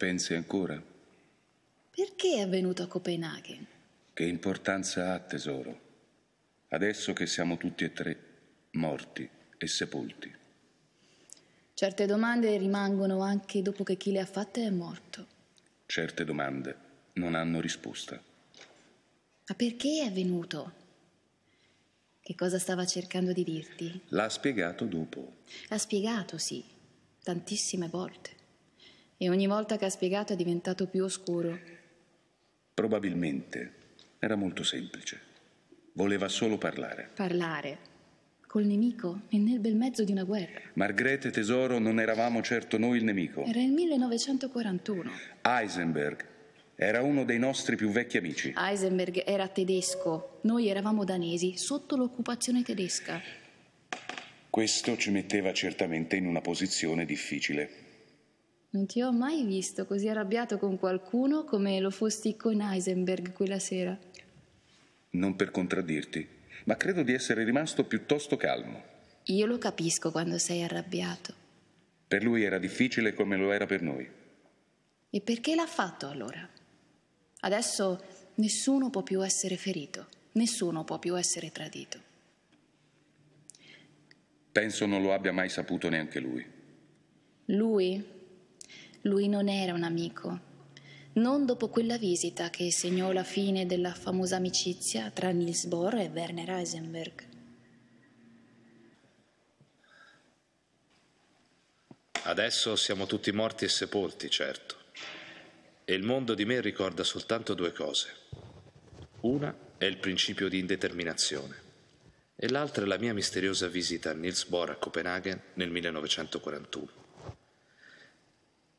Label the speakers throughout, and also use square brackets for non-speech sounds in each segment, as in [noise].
Speaker 1: pensi ancora?
Speaker 2: Perché è venuto a Copenaghen?
Speaker 1: Che importanza ha, tesoro? Adesso che siamo tutti e tre morti e sepolti.
Speaker 2: Certe domande rimangono anche dopo che chi le ha fatte è morto.
Speaker 1: Certe domande non hanno risposta. Ma
Speaker 2: perché è venuto? Che cosa stava cercando di dirti?
Speaker 1: L'ha spiegato dopo.
Speaker 2: Ha spiegato, sì, tantissime volte e ogni volta che ha spiegato è diventato più oscuro.
Speaker 1: Probabilmente era molto semplice. Voleva solo parlare.
Speaker 2: Parlare. Col nemico e nel bel mezzo di una guerra.
Speaker 1: Margrethe Tesoro non eravamo certo noi il nemico. Era
Speaker 2: il 1941.
Speaker 1: Heisenberg era uno dei nostri più vecchi amici.
Speaker 2: Heisenberg era tedesco, noi eravamo danesi, sotto l'occupazione tedesca.
Speaker 1: Questo ci metteva certamente in una posizione difficile.
Speaker 2: Non ti ho mai visto così arrabbiato con qualcuno come lo fosti con Heisenberg quella sera.
Speaker 1: Non per contraddirti, ma credo di essere rimasto piuttosto calmo.
Speaker 2: Io lo capisco quando sei arrabbiato.
Speaker 1: Per lui era difficile come lo era per noi.
Speaker 2: E perché l'ha fatto allora? Adesso nessuno può più essere ferito, nessuno può più essere tradito.
Speaker 1: Penso non lo abbia mai saputo neanche lui.
Speaker 2: Lui lui non era un amico. Non dopo quella visita che segnò la fine della famosa amicizia tra Niels Bohr e Werner Heisenberg.
Speaker 3: Adesso siamo tutti morti e sepolti, certo. E il mondo di me ricorda soltanto due cose. Una è il principio di indeterminazione e l'altra è la mia misteriosa visita a Niels Bohr a Copenaghen nel 1941.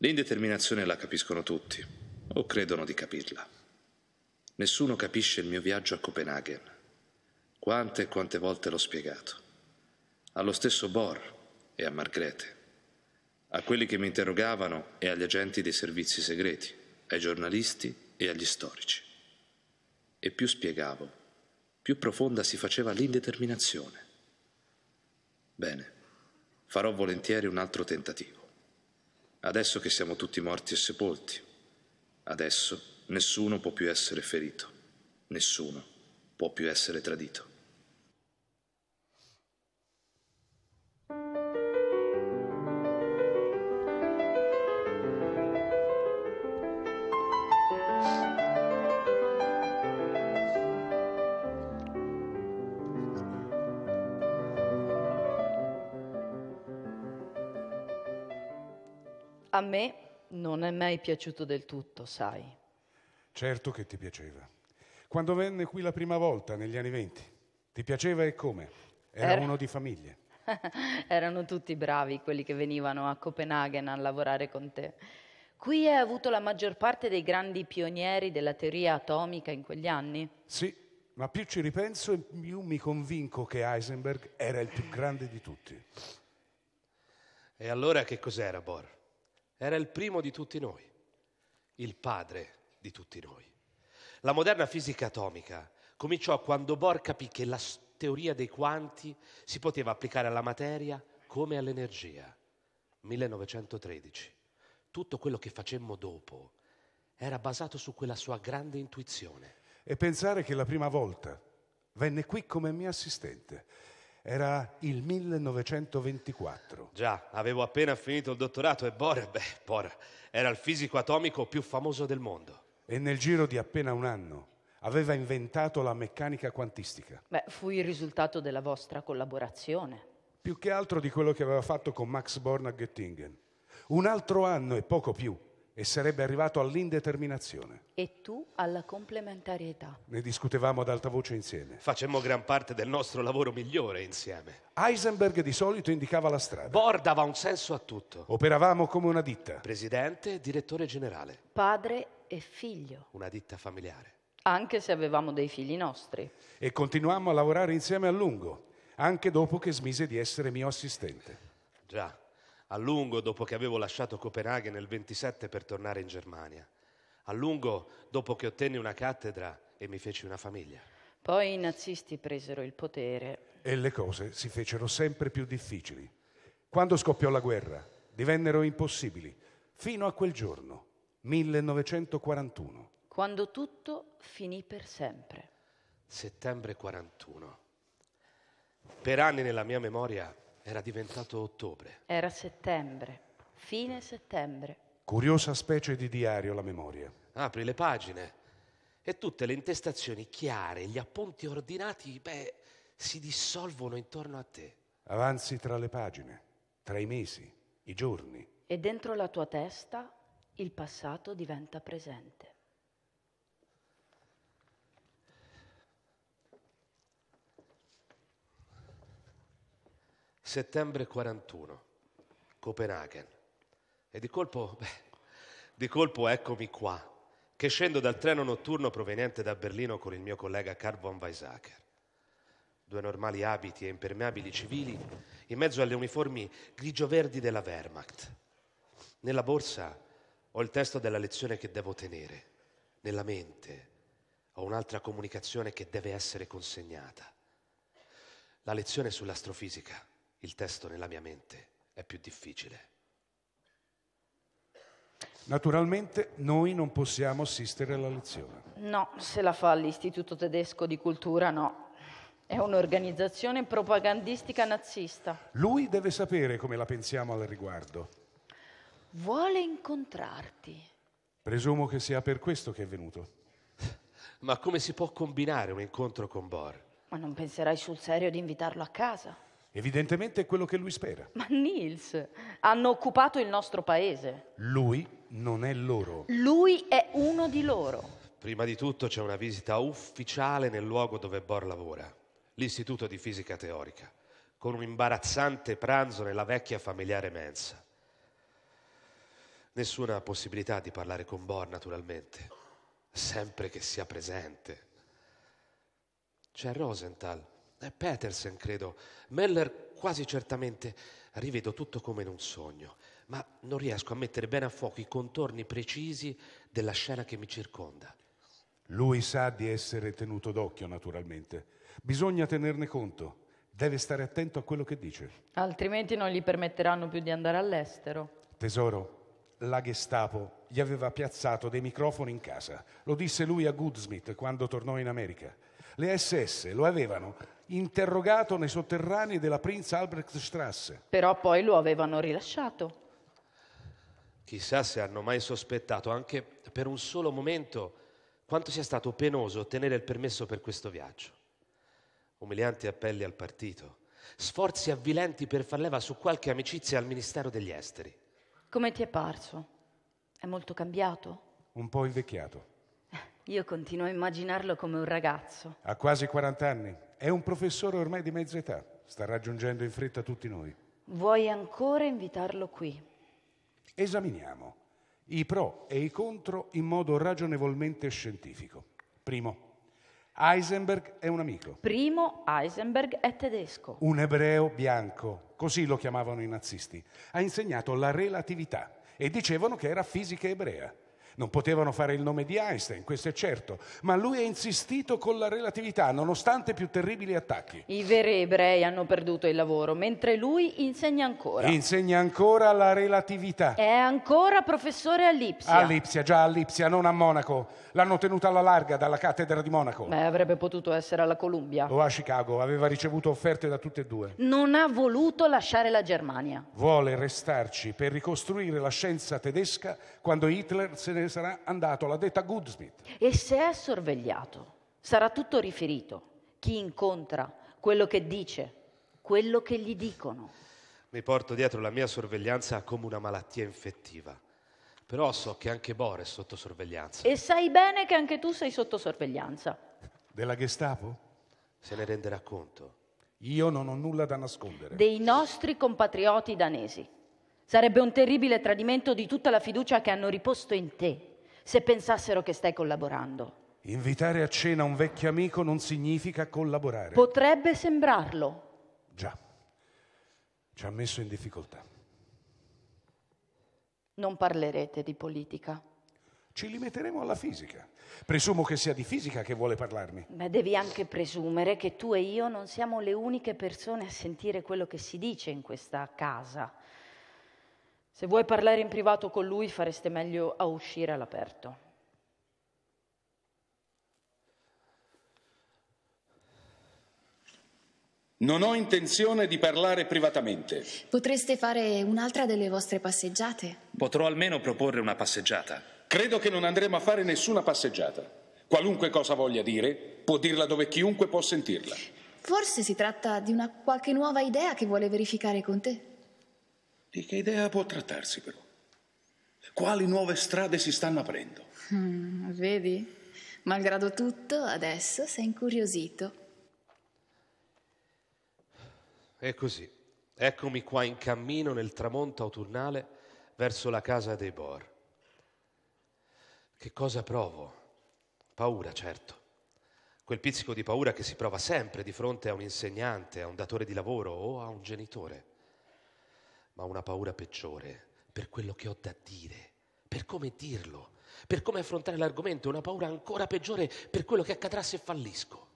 Speaker 3: L'indeterminazione la capiscono tutti, o credono di capirla. Nessuno capisce il mio viaggio a Copenaghen. Quante e quante volte l'ho spiegato. Allo stesso Bohr e a Margrete. a quelli che mi interrogavano e agli agenti dei servizi segreti, ai giornalisti e agli storici. E più spiegavo, più profonda si faceva l'indeterminazione. Bene, farò volentieri un altro tentativo adesso che siamo tutti morti e sepolti. Adesso nessuno può più essere ferito, nessuno può più essere tradito.
Speaker 4: a me non è mai piaciuto del tutto, sai.
Speaker 1: Certo che ti piaceva. Quando venne qui la prima volta, negli anni venti, ti piaceva e come? Era, Era... uno di famiglia. [laughs]
Speaker 4: Erano tutti bravi quelli che venivano a Copenaghen a lavorare con te. Qui hai avuto la maggior parte dei grandi pionieri della teoria atomica in quegli anni?
Speaker 1: Sì, ma più ci ripenso e più mi convinco che Heisenberg
Speaker 3: era il più grande di tutti. E allora che cos'era Bohr? Era il primo di tutti noi, il padre di tutti noi. La moderna fisica atomica cominciò quando Bohr capì che la teoria dei quanti si poteva applicare alla materia come all'energia. 1913. Tutto quello che facemmo dopo era basato su quella sua grande
Speaker 1: intuizione. E pensare che la prima volta venne qui come mio assistente era il 1924.
Speaker 3: Già, avevo appena finito il dottorato e Bohr, beh, Bohr era il fisico atomico più famoso del mondo.
Speaker 1: E nel giro di appena un anno aveva inventato la meccanica quantistica.
Speaker 4: Beh, fu il risultato della vostra
Speaker 1: collaborazione. Più che altro di quello che aveva fatto con Max Born a Göttingen. Un altro anno e poco più e sarebbe arrivato all'indeterminazione.
Speaker 4: E tu alla complementarietà.
Speaker 3: Ne discutevamo ad alta voce insieme. Facemmo gran parte del nostro lavoro migliore insieme. Heisenberg di solito indicava la strada. Bohr dava un senso a tutto. Operavamo come una ditta. Presidente direttore generale.
Speaker 4: Padre e figlio.
Speaker 3: Una ditta familiare.
Speaker 4: Anche se avevamo dei figli nostri.
Speaker 3: E continuammo a lavorare insieme a lungo,
Speaker 1: anche dopo che smise di essere mio assistente.
Speaker 3: Già a lungo dopo che avevo lasciato Copenaghen nel 27 per tornare in Germania, a lungo dopo che ottenni una cattedra e mi feci una famiglia.
Speaker 4: Poi i nazisti presero il potere.
Speaker 3: E le
Speaker 1: cose si fecero sempre più difficili. Quando scoppiò la guerra, divennero impossibili, fino a quel giorno, 1941.
Speaker 4: Quando tutto finì per sempre.
Speaker 3: Settembre 41. Per anni nella mia memoria era diventato ottobre.
Speaker 4: Era settembre, fine settembre.
Speaker 1: Curiosa specie di diario la
Speaker 3: memoria. Apri le pagine e tutte le intestazioni chiare, gli appunti ordinati, beh, si dissolvono intorno a te.
Speaker 1: Avanzi tra le pagine, tra i mesi, i giorni.
Speaker 3: E dentro
Speaker 4: la tua testa il passato diventa presente.
Speaker 3: settembre 41, Copenaghen. E di colpo, beh, di colpo eccomi qua, che scendo dal treno notturno proveniente da Berlino con il mio collega Carl von Weizsäcker. Due normali abiti e impermeabili civili, in mezzo alle uniformi grigio-verdi della Wehrmacht. Nella borsa ho il testo della lezione che devo tenere, nella mente ho un'altra comunicazione che deve essere consegnata, la lezione sull'astrofisica il testo nella mia mente è più difficile.
Speaker 1: Naturalmente noi non possiamo assistere alla lezione. No,
Speaker 4: se la fa l'Istituto tedesco di cultura no. È un'organizzazione propagandistica nazista.
Speaker 1: Lui deve sapere come la pensiamo al riguardo.
Speaker 4: Vuole incontrarti.
Speaker 3: Presumo che sia per questo che è venuto. Ma come si può combinare un incontro con Bor?
Speaker 4: Ma non penserai sul serio di invitarlo a casa?
Speaker 3: Evidentemente è quello che lui spera.
Speaker 4: Ma Nils, hanno occupato il nostro paese.
Speaker 3: Lui non è loro.
Speaker 4: Lui è uno di loro.
Speaker 3: Prima di tutto c'è una visita ufficiale nel luogo dove Bohr lavora, l'Istituto di Fisica Teorica, con un imbarazzante pranzo nella vecchia familiare mensa. Nessuna possibilità di parlare con Bohr, naturalmente, sempre che sia presente. C'è Rosenthal eh, Petersen, credo, Meller quasi certamente, rivedo tutto come in un sogno, ma non riesco a mettere bene a fuoco i contorni precisi della scena che mi circonda.
Speaker 1: Lui sa di essere tenuto d'occhio, naturalmente. Bisogna tenerne conto. Deve stare attento a quello che dice.
Speaker 4: Altrimenti non gli permetteranno più di andare all'estero.
Speaker 1: Tesoro, la Gestapo gli aveva piazzato dei microfoni in casa. Lo disse lui a Goodsmith quando tornò in America. Le SS lo avevano interrogato nei sotterranei della Prinz Albrechtstrasse.
Speaker 4: Però poi lo avevano rilasciato.
Speaker 3: Chissà se hanno mai sospettato, anche per un solo momento, quanto sia stato penoso ottenere il permesso per questo viaggio. Umilianti appelli al partito, sforzi avvilenti per far leva su qualche amicizia al Ministero degli Esteri. Come
Speaker 4: ti è parso? È molto cambiato?
Speaker 3: Un po' invecchiato.
Speaker 4: [laughs] Io continuo a immaginarlo come un ragazzo.
Speaker 1: Ha quasi 40 anni. È un professore ormai di mezza età, sta raggiungendo in fretta tutti noi.
Speaker 4: Vuoi ancora invitarlo qui?
Speaker 1: Esaminiamo i pro e i contro in modo ragionevolmente scientifico. Primo, Heisenberg è un amico.
Speaker 4: Primo, Heisenberg è tedesco.
Speaker 1: Un ebreo bianco, così lo chiamavano i nazisti. Ha insegnato la relatività e dicevano che era fisica ebrea. Non potevano fare il nome di Einstein, questo è certo, ma lui ha insistito con la relatività, nonostante più terribili attacchi.
Speaker 4: I veri ebrei hanno perduto il lavoro, mentre lui insegna ancora.
Speaker 1: Insegna ancora la relatività.
Speaker 4: È ancora professore a Lipsia. A
Speaker 1: Lipsia, già a Lipsia, non a Monaco. L'hanno tenuta alla larga dalla cattedra di Monaco. Beh,
Speaker 4: avrebbe potuto essere alla Columbia.
Speaker 1: O a Chicago, aveva ricevuto offerte da tutte e due.
Speaker 4: Non ha voluto lasciare la Germania.
Speaker 1: Vuole restarci per ricostruire la scienza tedesca quando Hitler se ne ne sarà andato, l'ha detta Goodsmith.
Speaker 4: E se è sorvegliato, sarà tutto riferito, chi incontra, quello che dice, quello che gli dicono.
Speaker 3: Mi porto dietro la mia sorveglianza come una malattia infettiva. Però so che anche Bor è sotto sorveglianza.
Speaker 4: E sai bene che anche tu sei sotto sorveglianza.
Speaker 3: Della Gestapo? Se ne renderà conto. Io non ho
Speaker 1: nulla da nascondere.
Speaker 4: Dei nostri compatrioti danesi. Sarebbe un terribile tradimento di tutta la fiducia che hanno riposto in te se pensassero che stai collaborando.
Speaker 1: Invitare a cena un vecchio amico non significa collaborare.
Speaker 4: Potrebbe sembrarlo.
Speaker 1: Già, ci ha messo in difficoltà. Non parlerete di politica. Ci limiteremo alla fisica. Presumo che sia di fisica che vuole parlarmi.
Speaker 4: Ma devi anche presumere che tu e io non siamo le uniche persone a sentire quello che si dice in questa casa. Se vuoi parlare in privato con lui fareste meglio a uscire all'aperto.
Speaker 1: Non ho intenzione di parlare privatamente.
Speaker 2: Potreste fare un'altra delle vostre passeggiate?
Speaker 1: Potrò almeno proporre una passeggiata. Credo che non andremo a fare nessuna passeggiata. Qualunque cosa voglia dire, può dirla dove chiunque può sentirla.
Speaker 2: Forse si tratta di una qualche nuova idea che vuole verificare con te.
Speaker 1: Di che idea può trattarsi però? Quali nuove strade si stanno aprendo?
Speaker 2: Mm, vedi? Malgrado tutto, adesso sei incuriosito.
Speaker 3: E così, eccomi qua in cammino nel tramonto autunnale verso la casa dei Bor. Che cosa provo? Paura, certo. Quel pizzico di paura che si prova sempre di fronte a un insegnante, a un datore di lavoro o a un genitore ma una paura peggiore per quello che ho da dire, per come dirlo, per come affrontare l'argomento, una paura ancora peggiore per quello che accadrà se fallisco.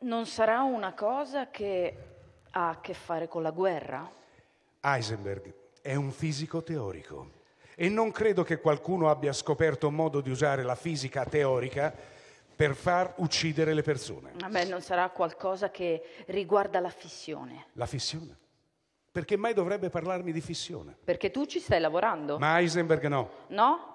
Speaker 4: Non sarà una cosa che ha a che fare con la guerra?
Speaker 1: Heisenberg è un fisico teorico e non credo che qualcuno abbia scoperto un modo di usare la fisica teorica per far uccidere le persone.
Speaker 4: Vabbè, non sarà qualcosa che riguarda la fissione.
Speaker 1: La fissione? Perché mai dovrebbe parlarmi di fissione?
Speaker 4: Perché tu ci stai lavorando. Ma
Speaker 1: Heisenberg no.
Speaker 4: No?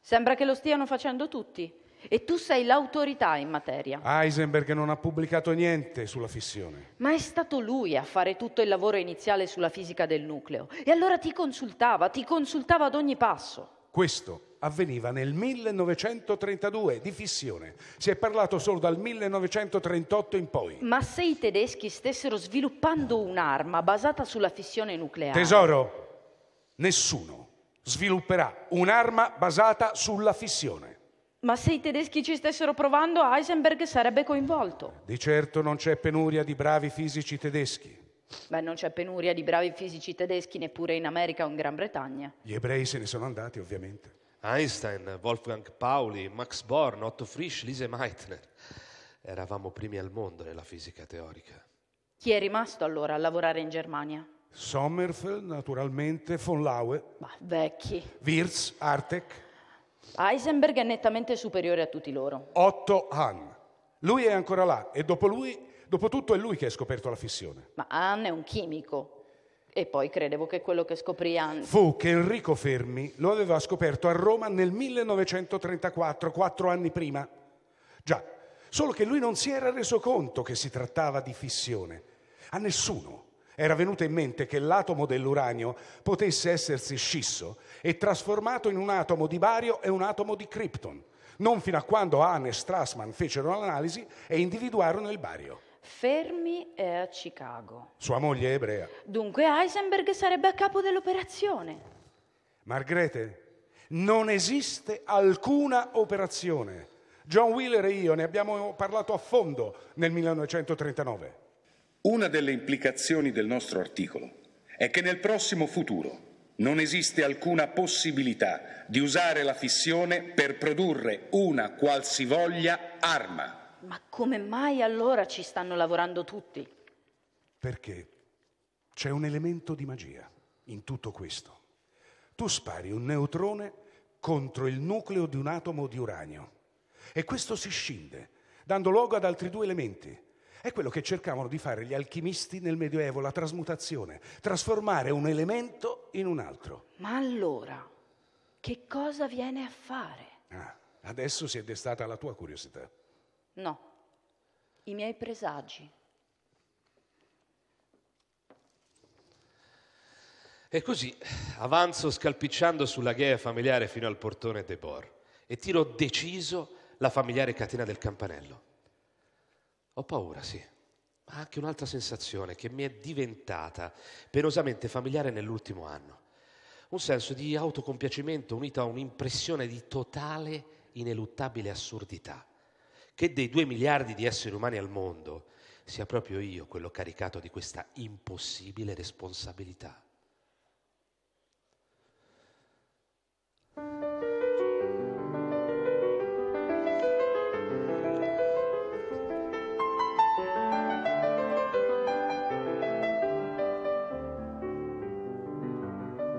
Speaker 4: Sembra che lo stiano facendo tutti. E tu sei l'autorità in materia.
Speaker 1: Heisenberg non ha pubblicato niente sulla fissione.
Speaker 4: Ma è stato lui a fare tutto il lavoro iniziale sulla fisica del nucleo. E allora ti consultava, ti consultava ad ogni passo.
Speaker 1: Questo avveniva nel 1932 di fissione. Si è parlato solo dal 1938 in poi.
Speaker 4: Ma se i tedeschi stessero sviluppando un'arma basata sulla fissione nucleare...
Speaker 1: Tesoro, nessuno svilupperà un'arma basata sulla fissione.
Speaker 4: Ma se i tedeschi ci stessero provando, Heisenberg sarebbe coinvolto.
Speaker 1: Di certo non c'è penuria di bravi fisici tedeschi.
Speaker 4: Beh, non c'è penuria di bravi fisici tedeschi neppure in America o in Gran Bretagna. Gli
Speaker 3: ebrei se ne sono andati, ovviamente. Einstein, Wolfgang Pauli, Max Born, Otto Frisch, Lise Meitner. Eravamo primi al mondo nella fisica teorica.
Speaker 4: Chi è rimasto allora a lavorare in Germania?
Speaker 1: Sommerfeld, naturalmente, von Laue. Ma
Speaker 4: vecchi.
Speaker 1: Wirz, Artek.
Speaker 4: Heisenberg è nettamente superiore a
Speaker 1: tutti loro. Otto Hahn. Lui è ancora là e dopo lui, dopo tutto è lui che ha scoperto la fissione.
Speaker 4: Ma Hahn è un chimico, e poi credevo che quello che scoprì anche.
Speaker 1: Fu che Enrico Fermi lo aveva scoperto a Roma nel 1934, quattro anni prima. Già, solo che lui non si era reso conto che si trattava di fissione. A nessuno era venuto in mente che l'atomo dell'uranio potesse essersi scisso e trasformato in un atomo di bario e un atomo di krypton, non fino a quando Hahn e Strassman fecero l'analisi e individuarono il bario.
Speaker 4: Fermi è eh, a Chicago.
Speaker 1: Sua moglie è ebrea.
Speaker 4: Dunque Heisenberg sarebbe a capo dell'operazione.
Speaker 1: Margrete, non esiste alcuna operazione. John Wheeler e io ne abbiamo parlato a fondo nel 1939. Una delle implicazioni del nostro articolo è che nel prossimo futuro non esiste alcuna possibilità di usare la fissione per produrre una qualsivoglia arma
Speaker 4: ma come mai allora ci stanno lavorando tutti?
Speaker 1: Perché c'è un elemento di magia in tutto questo. Tu spari un neutrone contro il nucleo di un atomo di uranio e questo si scinde, dando luogo ad altri due elementi. È quello che cercavano di fare gli alchimisti nel Medioevo, la trasmutazione, trasformare un elemento in un altro. Ma allora,
Speaker 4: che cosa viene a fare?
Speaker 1: Ah, adesso si è destata la tua curiosità.
Speaker 4: No, i miei presagi.
Speaker 3: E così avanzo scalpicciando sulla ghea familiare fino al portone de Bor e tiro deciso la familiare catena del campanello. Ho paura, sì, ma anche un'altra sensazione che mi è diventata penosamente familiare nell'ultimo anno. Un senso di autocompiacimento unito a un'impressione di totale, ineluttabile assurdità che dei due miliardi di esseri umani al mondo sia proprio io quello caricato di questa impossibile responsabilità.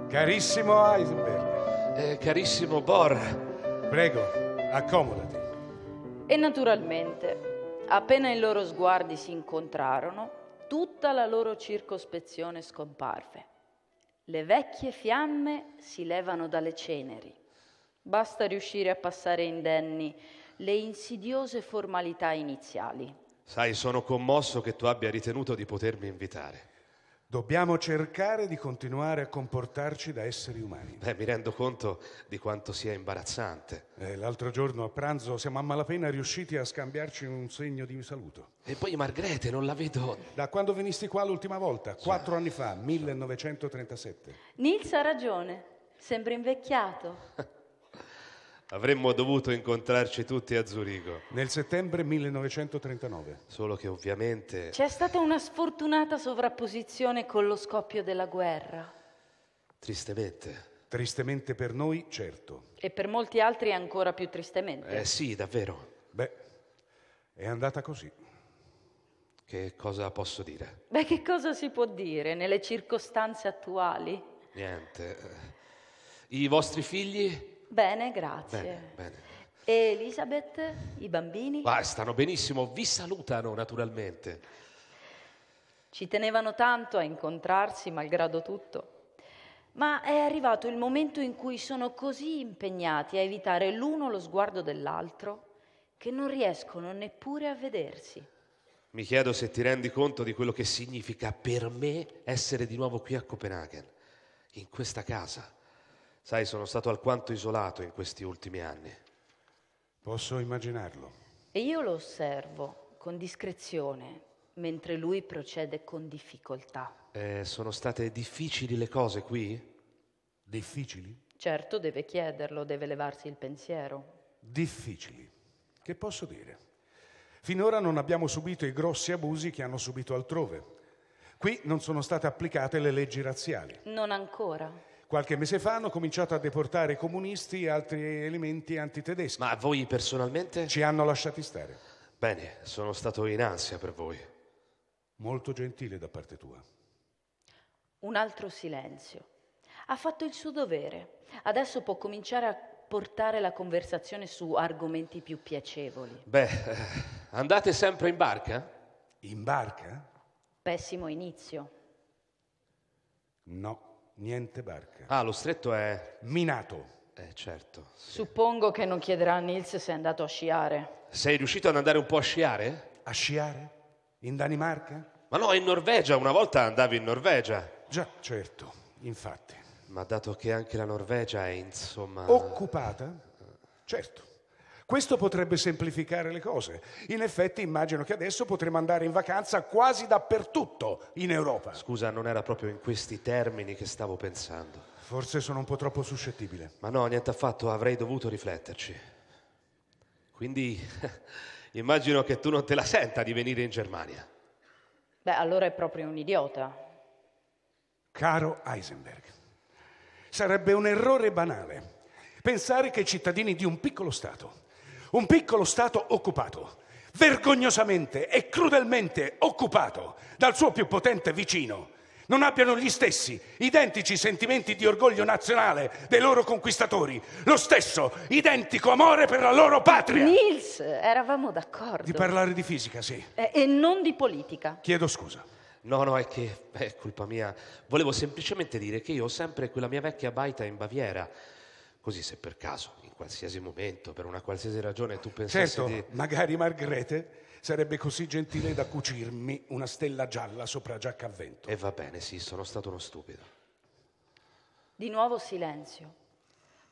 Speaker 1: Carissimo Heisenberg. Eh, carissimo Bor. Prego, accomodati.
Speaker 4: E naturalmente, appena i loro sguardi si incontrarono, tutta la loro circospezione scomparve. Le vecchie fiamme si levano dalle ceneri. Basta riuscire a passare indenni le insidiose formalità iniziali.
Speaker 3: Sai, sono commosso che tu abbia ritenuto di potermi invitare.
Speaker 1: Dobbiamo cercare di continuare a comportarci da esseri
Speaker 3: umani. Beh, mi rendo conto di quanto sia imbarazzante. Eh, l'altro giorno a pranzo
Speaker 1: siamo a malapena riusciti a scambiarci un segno di saluto. E poi Margrethe, non la vedo. Da quando venisti qua l'ultima volta? Quattro anni fa, 1937.
Speaker 4: Nils ha ragione, sembra invecchiato. [laughs]
Speaker 3: Avremmo dovuto incontrarci tutti a Zurigo. Nel settembre
Speaker 1: 1939.
Speaker 3: Solo che ovviamente... C'è
Speaker 4: stata una sfortunata sovrapposizione con lo scoppio della guerra.
Speaker 3: Tristemente.
Speaker 1: Tristemente per noi, certo.
Speaker 4: E per molti altri ancora più tristemente. Eh
Speaker 1: sì,
Speaker 3: davvero. Beh, è andata così. Che cosa posso dire?
Speaker 4: Beh, che cosa si può dire nelle circostanze attuali?
Speaker 3: Niente. I vostri figli?
Speaker 4: Bene, grazie. Bene, bene. E Elisabeth, i bambini? Ah, stanno benissimo,
Speaker 3: vi salutano naturalmente.
Speaker 4: Ci tenevano tanto a incontrarsi, malgrado tutto. Ma è arrivato il momento in cui sono così impegnati a evitare l'uno lo sguardo dell'altro che non riescono neppure a vedersi.
Speaker 3: Mi chiedo se ti rendi conto di quello che significa per me essere di nuovo qui a Copenaghen, in questa casa Sai, sono stato alquanto isolato in questi ultimi anni. Posso immaginarlo.
Speaker 4: E io lo osservo con discrezione, mentre lui procede con difficoltà.
Speaker 3: Eh, sono state difficili le cose qui? Difficili?
Speaker 4: Certo, deve chiederlo, deve levarsi il pensiero.
Speaker 3: Difficili.
Speaker 1: Che posso dire? Finora non abbiamo subito i grossi abusi che hanno subito altrove. Qui non sono state applicate le leggi razziali.
Speaker 4: Non ancora.
Speaker 1: Qualche mese fa hanno cominciato a deportare comunisti e altri elementi antitedeschi. Ma voi personalmente? Ci hanno lasciati stare.
Speaker 3: Bene, sono stato in ansia per voi. Molto
Speaker 1: gentile da parte tua.
Speaker 4: Un altro silenzio. Ha fatto il suo dovere. Adesso può cominciare a portare la conversazione su argomenti più piacevoli.
Speaker 3: Beh, eh, andate sempre in barca? In barca?
Speaker 4: Pessimo inizio.
Speaker 3: No. Niente barca. Ah, lo stretto è... Minato. Eh, certo. Sì.
Speaker 4: Suppongo che non chiederà a Nils se è andato a
Speaker 1: sciare.
Speaker 3: Sei riuscito ad andare un po' a sciare? A sciare? In Danimarca? Ma no, in Norvegia. Una volta andavi in Norvegia. Già, certo, infatti. Ma dato che anche la Norvegia è, insomma...
Speaker 1: Occupata? Eh. Certo. Questo potrebbe semplificare le cose. In effetti immagino che adesso potremo andare in vacanza quasi
Speaker 3: dappertutto in Europa. Scusa, non era proprio in questi termini che stavo pensando. Forse
Speaker 1: sono un po' troppo suscettibile.
Speaker 3: Ma no, niente affatto, avrei dovuto rifletterci. Quindi [laughs] immagino che tu non te la senta di venire in Germania.
Speaker 1: Beh,
Speaker 4: allora è proprio un idiota.
Speaker 1: Caro Heisenberg, sarebbe un errore banale pensare che i cittadini di un piccolo Stato un piccolo Stato occupato, vergognosamente e crudelmente occupato dal suo più potente vicino, non abbiano gli stessi identici sentimenti di orgoglio nazionale dei loro conquistatori, lo stesso identico amore per la loro patria.
Speaker 4: Nils, eravamo d'accordo. Di
Speaker 3: parlare di fisica, sì.
Speaker 4: E, eh, e non di politica.
Speaker 3: Chiedo scusa. No, no, è che è colpa mia. Volevo semplicemente dire che io ho sempre quella mia vecchia baita in Baviera. Così se per caso qualsiasi momento, per una qualsiasi ragione, tu pensassi certo, di... magari Margrete
Speaker 1: sarebbe così gentile da cucirmi una stella gialla
Speaker 3: sopra giacca a vento. E va bene, sì, sono stato uno stupido.
Speaker 4: Di nuovo silenzio.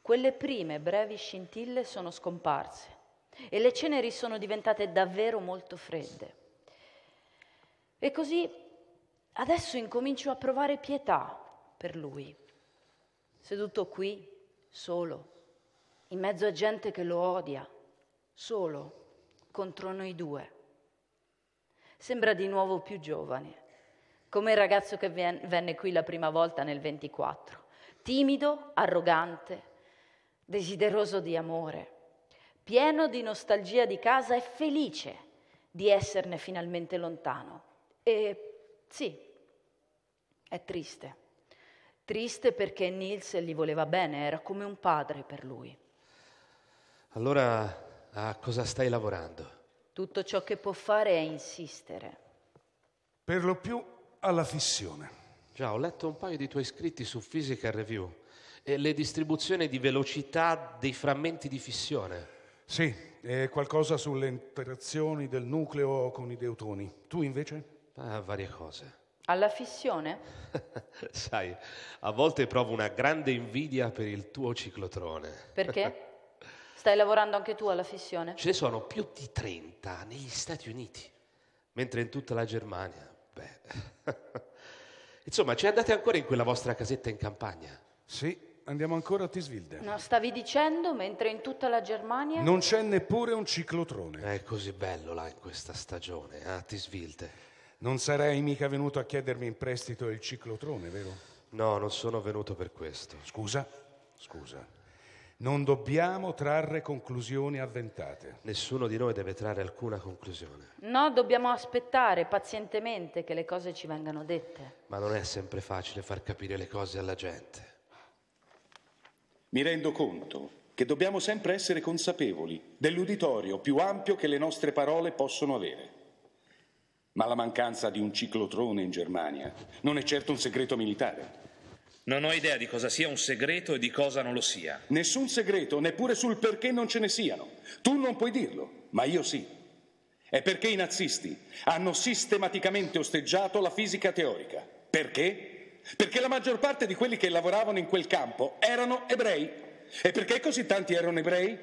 Speaker 4: Quelle prime brevi scintille sono scomparse e le ceneri sono diventate davvero molto fredde. E così adesso incomincio a provare pietà per lui, seduto qui, solo, in mezzo a gente che lo odia, solo contro noi due. Sembra di nuovo più giovane, come il ragazzo che venne qui la prima volta nel 24, timido, arrogante, desideroso di amore, pieno di nostalgia di casa e felice di esserne finalmente lontano. E sì, è triste. Triste perché Nils gli voleva bene, era come un padre per lui.
Speaker 3: Allora a cosa stai lavorando?
Speaker 4: Tutto ciò che può fare è insistere.
Speaker 3: Per lo più alla fissione. Già, ho letto un paio di tuoi scritti su Physical Review e le distribuzioni di velocità dei frammenti di fissione. Sì, è
Speaker 1: qualcosa sulle interazioni del nucleo con i deutoni. Tu invece?
Speaker 3: Ah, varie cose.
Speaker 4: Alla fissione?
Speaker 3: [laughs] Sai, a volte provo una grande invidia per il tuo ciclotrone. Perché?
Speaker 4: [laughs] Stai lavorando anche tu alla fissione? Ce ne
Speaker 3: sono più di 30 negli Stati Uniti, mentre in tutta la Germania, beh. [laughs] Insomma, ci andate ancora in quella vostra casetta in campagna? Sì, andiamo ancora a Tisvilde.
Speaker 4: No, stavi dicendo, mentre in tutta la Germania... Non
Speaker 3: c'è neppure un
Speaker 1: ciclotrone. È così bello là in questa stagione, a Tisvilde. Non sarei mica venuto a chiedermi in prestito il ciclotrone, vero?
Speaker 3: No, non sono venuto per questo. Scusa? Scusa.
Speaker 1: Non dobbiamo trarre conclusioni avventate.
Speaker 3: Nessuno di noi deve trarre alcuna conclusione,
Speaker 4: No, dobbiamo aspettare pazientemente che le cose ci vengano dette.
Speaker 3: ma non è sempre facile far capire le cose alla gente. Mi rendo conto che dobbiamo sempre essere consapevoli dell'uditorio
Speaker 1: più ampio che le nostre parole possono avere. Ma la mancanza di un ciclotrone
Speaker 3: in Germania non è certo un segreto militare. Non ho idea di cosa sia un segreto e di cosa non lo sia.
Speaker 1: Nessun segreto, neppure sul perché non ce ne siano. Tu non puoi dirlo, ma io sì. È perché i nazisti hanno sistematicamente osteggiato la fisica teorica. Perché? Perché la maggior parte di quelli che lavoravano in quel campo erano ebrei. E perché così tanti erano ebrei?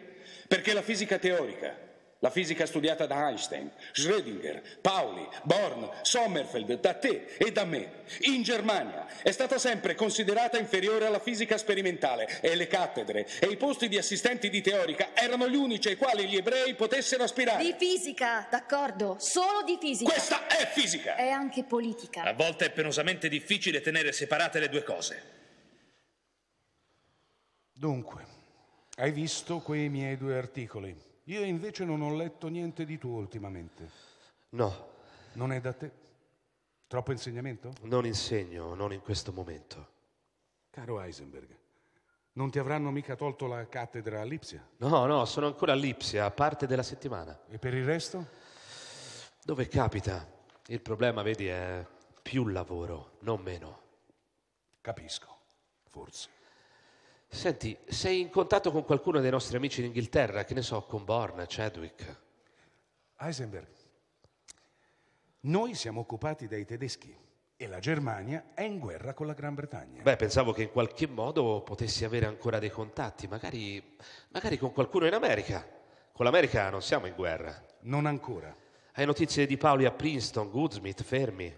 Speaker 1: Perché la fisica teorica la fisica studiata da Einstein, Schrödinger, Pauli, Born, Sommerfeld, da te e da me, in Germania, è stata sempre considerata inferiore alla fisica sperimentale e le cattedre e i posti di assistenti di teorica erano gli unici ai quali gli ebrei potessero
Speaker 3: aspirare. Di
Speaker 2: fisica, d'accordo, solo di fisica. Questa è fisica! È anche politica.
Speaker 3: A volte è penosamente difficile tenere separate le due cose.
Speaker 1: Dunque, hai visto quei miei due articoli? Io invece non ho letto niente di tuo ultimamente. No. Non è da te? Troppo insegnamento?
Speaker 3: Non insegno, non in questo momento.
Speaker 1: Caro Heisenberg, non ti avranno mica tolto la cattedra a Lipsia?
Speaker 3: No, no, sono ancora a Lipsia, a parte della settimana. E per il resto? Dove capita? Il problema, vedi, è più lavoro, non meno. Capisco, forse. Senti, sei in contatto con qualcuno dei nostri amici in Inghilterra, che ne so, con Born, Chadwick?
Speaker 1: Heisenberg, noi siamo occupati dai tedeschi e la Germania è in guerra con la Gran Bretagna.
Speaker 3: Beh, pensavo che in qualche modo potessi avere ancora dei contatti, magari, magari con qualcuno in America. Con l'America non siamo in guerra.
Speaker 1: Non ancora.
Speaker 3: Hai notizie di Paoli a Princeton, Goodsmith, Fermi?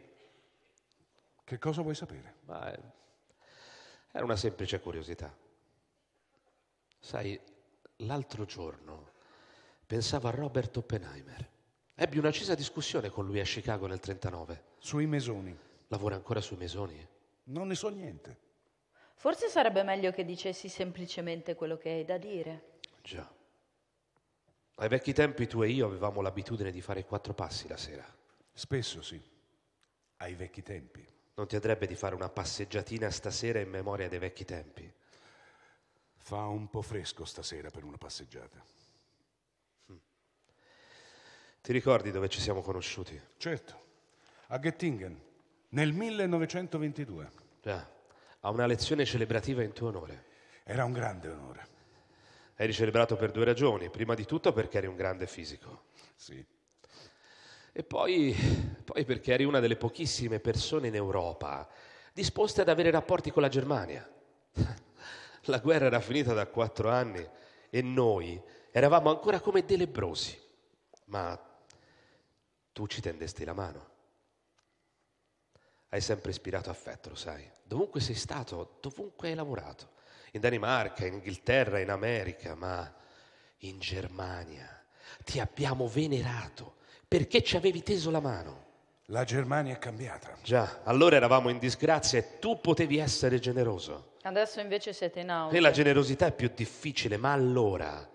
Speaker 1: Che cosa vuoi sapere?
Speaker 3: Beh, era una semplice curiosità. Sai, l'altro giorno pensavo a Robert Oppenheimer. Ebbi un'accesa discussione con lui a Chicago nel 39. Sui mesoni. Lavora ancora sui mesoni? Non ne so niente.
Speaker 4: Forse sarebbe meglio che dicessi semplicemente quello che hai da dire.
Speaker 3: Già. Ai vecchi tempi tu e io avevamo l'abitudine di fare quattro passi la sera. Spesso sì. Ai vecchi tempi. Non ti andrebbe di fare una passeggiatina stasera in memoria dei vecchi tempi? Fa un po' fresco stasera per una passeggiata. Ti ricordi dove ci siamo conosciuti?
Speaker 1: Certo, a Göttingen, nel 1922.
Speaker 3: Già, a una lezione celebrativa in tuo onore. Era un grande onore. Eri celebrato per due ragioni. Prima di tutto perché eri un grande fisico. Sì. E poi, poi perché eri una delle pochissime persone in Europa disposte ad avere rapporti con la Germania la guerra era finita da quattro anni e noi eravamo ancora come dei lebrosi, ma tu ci tendesti la mano. Hai sempre ispirato affetto, lo sai, dovunque sei stato, dovunque hai lavorato, in Danimarca, in Inghilterra, in America, ma in Germania ti abbiamo venerato perché ci avevi teso la mano. La Germania è cambiata. Già, allora eravamo in disgrazia e tu potevi essere generoso.
Speaker 4: Adesso invece siete in auge. E la
Speaker 3: generosità è più difficile, ma allora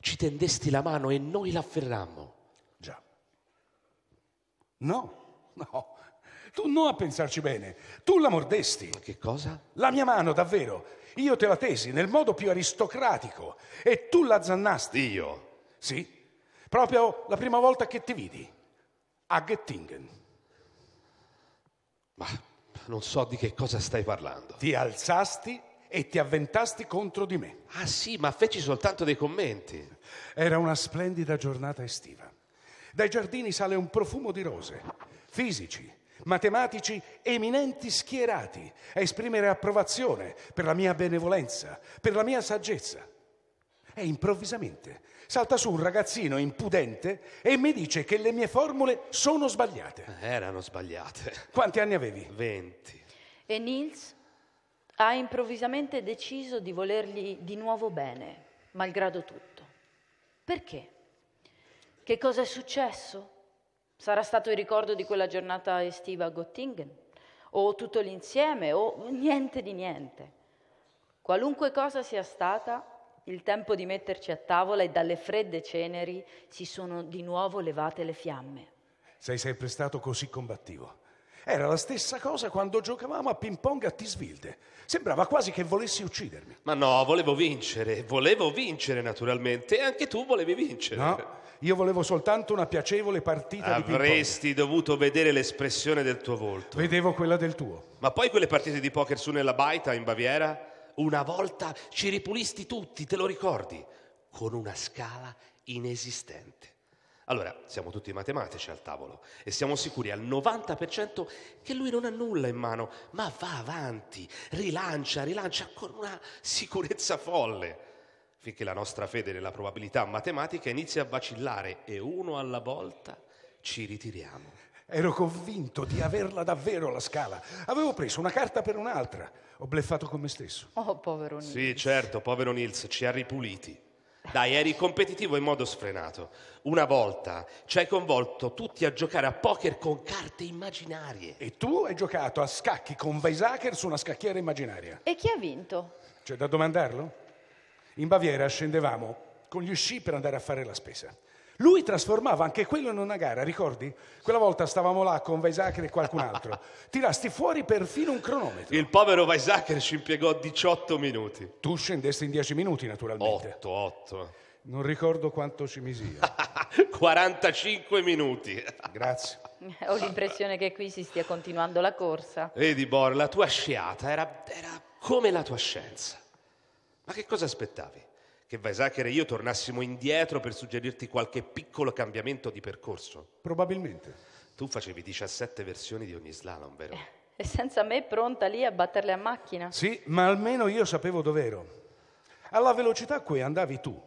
Speaker 3: ci tendesti la mano e noi l'afferrammo. Già. No, no.
Speaker 1: Tu non a pensarci bene, tu la mordesti. Ma che cosa? La mia mano, davvero. Io te la tesi nel modo più aristocratico e tu la zannasti. Io? Sì, proprio la prima volta che ti vidi, a Gettingen.
Speaker 3: Ma non so di che cosa stai parlando. Ti
Speaker 1: alzasti e ti avventasti contro di me. Ah sì, ma feci soltanto dei commenti.
Speaker 3: Era una splendida
Speaker 1: giornata estiva. Dai giardini sale un profumo di rose. Fisici, matematici eminenti schierati a esprimere approvazione per la mia benevolenza, per la mia saggezza. E improvvisamente salta su un ragazzino impudente e mi dice che le mie formule sono sbagliate.
Speaker 3: Eh, erano sbagliate.
Speaker 1: Quanti anni avevi? Venti.
Speaker 4: E Nils ha improvvisamente deciso di volergli di nuovo bene, malgrado tutto. Perché? Che cosa è successo? Sarà stato il ricordo di quella giornata estiva a Göttingen? O tutto l'insieme? O niente di niente? Qualunque cosa sia stata, il tempo di metterci a tavola e dalle fredde ceneri si sono di nuovo levate le fiamme.
Speaker 1: Sei sempre stato così combattivo. Era la stessa cosa quando giocavamo a ping pong a Tisvilde. Sembrava quasi che volessi uccidermi.
Speaker 3: Ma no, volevo vincere, volevo vincere naturalmente e anche tu volevi vincere. No,
Speaker 1: io volevo soltanto una piacevole partita
Speaker 3: Avresti di ping pong. Avresti dovuto vedere l'espressione del tuo volto.
Speaker 1: Vedevo quella del tuo.
Speaker 3: Ma poi quelle partite di poker su nella baita in Baviera una volta ci ripulisti tutti, te lo ricordi? Con una scala inesistente. Allora, siamo tutti matematici al tavolo e siamo sicuri al 90% che lui non ha nulla in mano, ma va avanti, rilancia, rilancia con una sicurezza folle, finché la nostra fede nella probabilità matematica inizia a vacillare e uno alla volta ci ritiriamo.
Speaker 1: Ero convinto di averla davvero la scala. Avevo preso una carta per un'altra. Ho bleffato con me stesso. Oh, povero Nils.
Speaker 3: Sì, certo, povero Nils, ci ha ripuliti. Dai, eri competitivo in modo sfrenato. Una volta ci hai convolto tutti a giocare a poker con carte immaginarie. E tu hai giocato a scacchi con Weizhacker su una scacchiera immaginaria.
Speaker 4: E chi ha vinto?
Speaker 3: C'è da
Speaker 1: domandarlo? In Baviera scendevamo con gli sci per andare a fare la spesa. Lui trasformava anche quello in una gara, ricordi? Quella volta stavamo là con Weisacre e qualcun altro. [laughs] Tirasti fuori perfino un cronometro.
Speaker 3: Il povero Weisacre ci impiegò 18 minuti.
Speaker 1: Tu scendesti in 10 minuti, naturalmente. 8,
Speaker 3: 8.
Speaker 1: Non ricordo quanto ci misi
Speaker 3: 45 [laughs] minuti. Grazie.
Speaker 4: Ho l'impressione che qui si stia continuando la corsa.
Speaker 3: Vedi, Bor, la tua sciata era, era come la tua scienza. Ma che cosa aspettavi? che Weisacher e io tornassimo indietro per suggerirti qualche piccolo cambiamento di percorso. Probabilmente. Tu facevi 17 versioni di ogni slalom, vero? Eh,
Speaker 4: e senza me pronta lì a batterle a macchina.
Speaker 3: Sì, ma almeno io sapevo dov'ero.
Speaker 1: Alla velocità a cui andavi tu,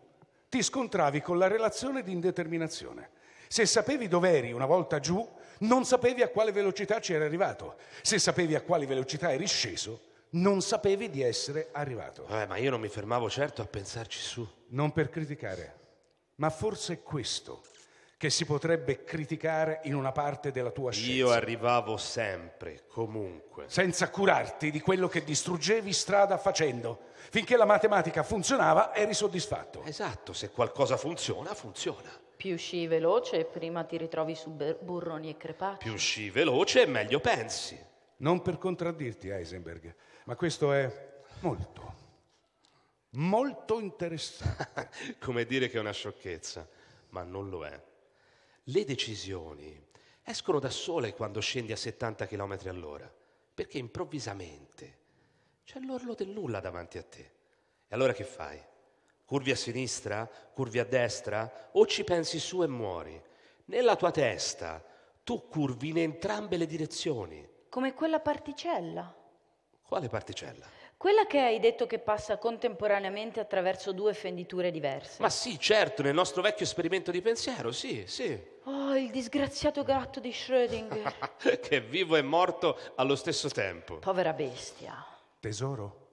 Speaker 1: ti scontravi con la relazione di indeterminazione. Se sapevi dov'eri una volta giù, non sapevi a quale velocità ci eri arrivato. Se sapevi a quale velocità eri sceso, non sapevi di essere arrivato.
Speaker 3: Eh, ma io non mi fermavo certo a pensarci su. Non per criticare,
Speaker 1: ma forse è questo che si potrebbe criticare in una parte della tua scienza. Io
Speaker 3: arrivavo sempre, comunque.
Speaker 1: Senza curarti di quello che distruggevi strada facendo. Finché la matematica funzionava eri
Speaker 3: soddisfatto. Esatto, se qualcosa funziona,
Speaker 1: funziona. Più
Speaker 4: sci veloce, prima ti ritrovi su burroni e crepacci.
Speaker 3: Più sci veloce, meglio
Speaker 1: pensi. Non per contraddirti, Heisenberg, ma questo è molto,
Speaker 3: molto interessante. [laughs] Come dire che è una sciocchezza, ma non lo è. Le decisioni escono da sole quando scendi a 70 km all'ora, perché improvvisamente c'è l'orlo del nulla davanti a te. E allora che fai? Curvi a sinistra? Curvi a destra? O ci pensi su e muori? Nella tua testa tu curvi in entrambe le direzioni.
Speaker 4: Come quella particella.
Speaker 3: Quale particella?
Speaker 4: Quella che hai detto che passa contemporaneamente attraverso due fenditure diverse.
Speaker 3: Ma sì, certo, nel nostro vecchio esperimento di pensiero, sì, sì.
Speaker 4: Oh, il disgraziato gatto di Schrödinger.
Speaker 3: [laughs] che è vivo e morto allo stesso tempo.
Speaker 4: Povera bestia.
Speaker 3: Tesoro,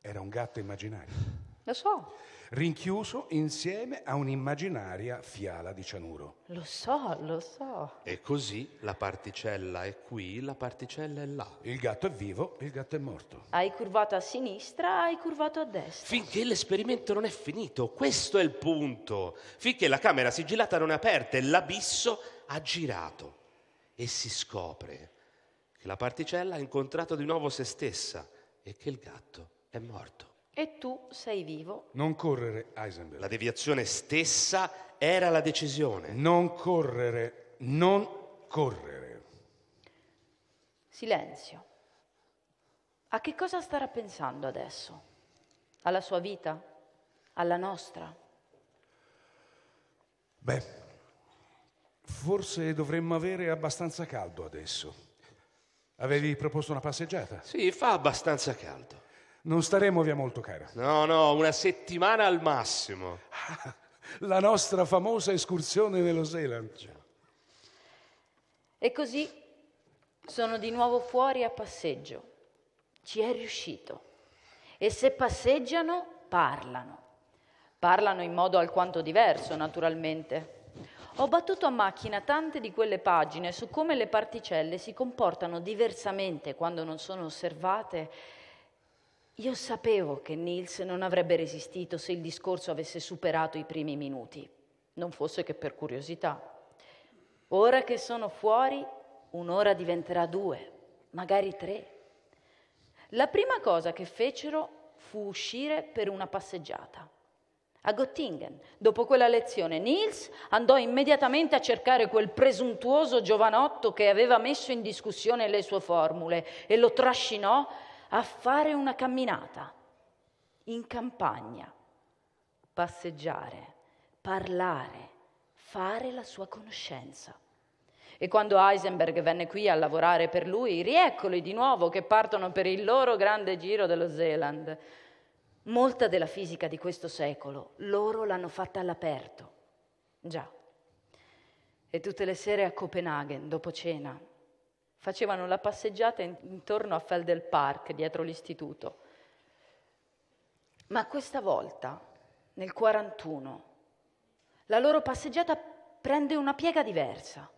Speaker 3: era un gatto immaginario.
Speaker 4: Lo so
Speaker 1: rinchiuso insieme a un'immaginaria fiala di
Speaker 3: cianuro.
Speaker 4: Lo so, lo so.
Speaker 3: E così la particella è qui, la particella è là. Il gatto è vivo, il gatto è morto.
Speaker 4: Hai curvato a sinistra, hai curvato a destra.
Speaker 3: Finché l'esperimento non è finito, questo è il punto. Finché la camera sigillata non è aperta e l'abisso ha girato e si scopre che la particella ha incontrato di nuovo se stessa e che il gatto è morto
Speaker 4: e tu sei vivo.
Speaker 3: Non correre, Heisenberg. La deviazione stessa era la decisione. Non correre, non correre.
Speaker 4: Silenzio. A che cosa starà pensando adesso? Alla sua vita? Alla nostra?
Speaker 1: Beh, forse dovremmo avere abbastanza caldo adesso.
Speaker 3: Avevi proposto una passeggiata? Sì, fa abbastanza
Speaker 1: caldo. Non staremo via molto, cara.
Speaker 3: No, no, una settimana al massimo.
Speaker 1: [laughs] La nostra famosa escursione nello Zeeland.
Speaker 4: E così sono di nuovo fuori a passeggio. Ci è riuscito. E se passeggiano, parlano. Parlano in modo alquanto diverso, naturalmente. Ho battuto a macchina tante di quelle pagine su come le particelle si comportano diversamente quando non sono osservate io sapevo che Nils non avrebbe resistito se il discorso avesse superato i primi minuti, non fosse che per curiosità. Ora che sono fuori, un'ora diventerà due, magari tre. La prima cosa che fecero fu uscire per una passeggiata. A Göttingen, dopo quella lezione, Nils andò immediatamente a cercare quel presuntuoso giovanotto che aveva messo in discussione le sue formule e lo trascinò a fare una camminata in campagna, passeggiare, parlare, fare la sua conoscenza. E quando Heisenberg venne qui a lavorare per lui, rieccoli di nuovo che partono per il loro grande giro dello Zealand. Molta della fisica di questo secolo loro l'hanno fatta all'aperto. Già. E tutte le sere a Copenaghen, dopo cena, Facevano la passeggiata intorno a Feldel Park, dietro l'istituto. Ma questa volta, nel 41, la loro passeggiata prende una piega diversa.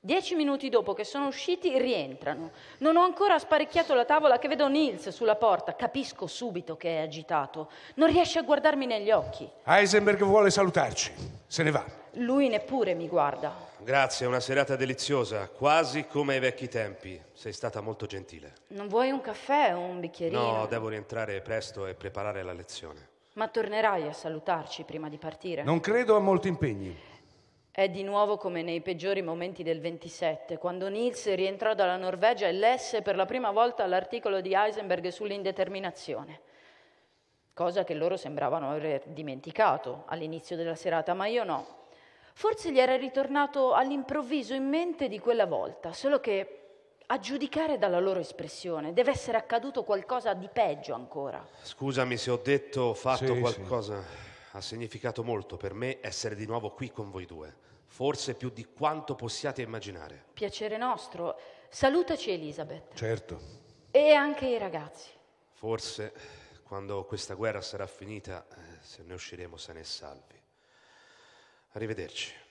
Speaker 4: Dieci minuti dopo che sono usciti rientrano. Non ho ancora sparecchiato la tavola che vedo Nils sulla porta. Capisco subito che è agitato. Non riesce a guardarmi negli occhi.
Speaker 3: Heisenberg vuole salutarci. Se ne va.
Speaker 4: Lui neppure mi guarda.
Speaker 3: Grazie, è una serata deliziosa, quasi come ai vecchi tempi. Sei stata molto gentile.
Speaker 4: Non vuoi un caffè o un bicchierino? No,
Speaker 3: devo rientrare presto e preparare la lezione.
Speaker 4: Ma tornerai a salutarci prima di partire? Non
Speaker 3: credo a molti impegni.
Speaker 4: È di nuovo come nei peggiori momenti del 27, quando Nils rientrò dalla Norvegia e lesse per la prima volta l'articolo di Heisenberg sull'indeterminazione, cosa che loro sembravano aver dimenticato all'inizio della serata, ma io no. Forse gli era ritornato all'improvviso in mente di quella volta, solo che a giudicare dalla loro espressione deve essere accaduto qualcosa di peggio ancora.
Speaker 3: Scusami se ho detto o fatto sì, qualcosa. Sì. Ha significato molto per me essere di nuovo qui con voi due forse più di quanto possiate immaginare.
Speaker 4: Piacere nostro. Salutaci Elisabeth. Certo. E anche i ragazzi.
Speaker 3: Forse quando questa guerra sarà finita, eh, se ne usciremo sani e salvi. Arrivederci.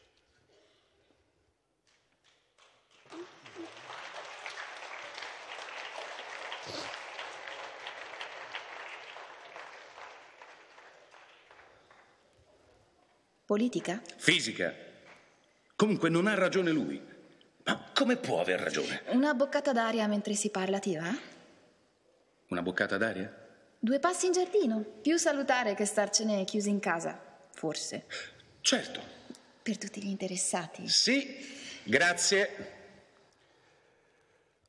Speaker 2: Politica?
Speaker 1: Fisica. Comunque non ha ragione lui. Ma come può aver ragione?
Speaker 2: Una boccata d'aria mentre si parla ti va?
Speaker 1: Una boccata d'aria?
Speaker 2: Due passi in giardino. Più salutare che starcene chiusi in casa, forse. Certo. Per tutti gli interessati. Sì,
Speaker 1: grazie.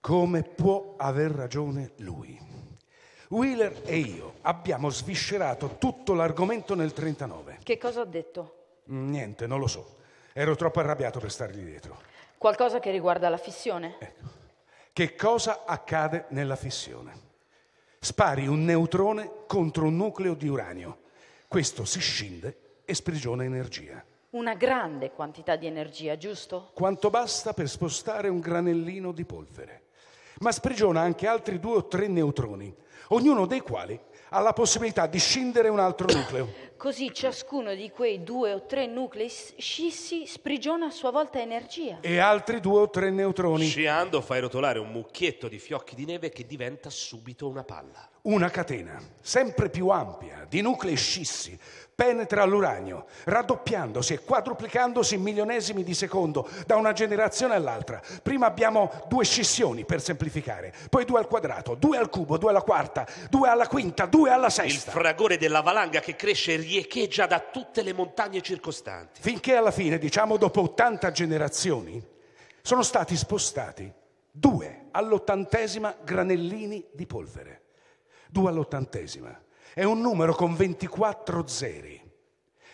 Speaker 1: Come può aver ragione lui? Wheeler e io abbiamo sviscerato tutto l'argomento nel 39.
Speaker 4: Che cosa ho detto?
Speaker 1: Mm, niente, non lo so. Ero troppo arrabbiato per stargli dietro.
Speaker 4: Qualcosa che riguarda la fissione. Ecco.
Speaker 1: Che cosa accade nella fissione? Spari un neutrone contro un nucleo di uranio. Questo si scinde e sprigiona energia.
Speaker 4: Una grande quantità di energia, giusto?
Speaker 1: Quanto basta per spostare un granellino di polvere. Ma sprigiona anche altri due o tre neutroni, ognuno dei quali ha la possibilità di scindere un altro nucleo.
Speaker 4: Così ciascuno di quei due o tre nuclei scissi sprigiona a sua volta energia.
Speaker 3: E altri due o tre neutroni. Sciando fai rotolare un mucchietto di fiocchi di neve che diventa subito una palla. Una catena,
Speaker 1: sempre più ampia, di nuclei scissi, penetra l'uranio, raddoppiandosi e quadruplicandosi in milionesimi di secondo da una generazione all'altra. Prima abbiamo due scissioni per semplificare, poi due al quadrato, due al cubo, due alla quarta, due alla quinta, due alla sesta. Il
Speaker 3: fragore della valanga che cresce e riecheggia da tutte le montagne circostanti.
Speaker 1: Finché alla fine, diciamo dopo 80 generazioni, sono stati spostati due all'ottantesima granellini di polvere, due all'ottantesima è un numero con 24 zeri,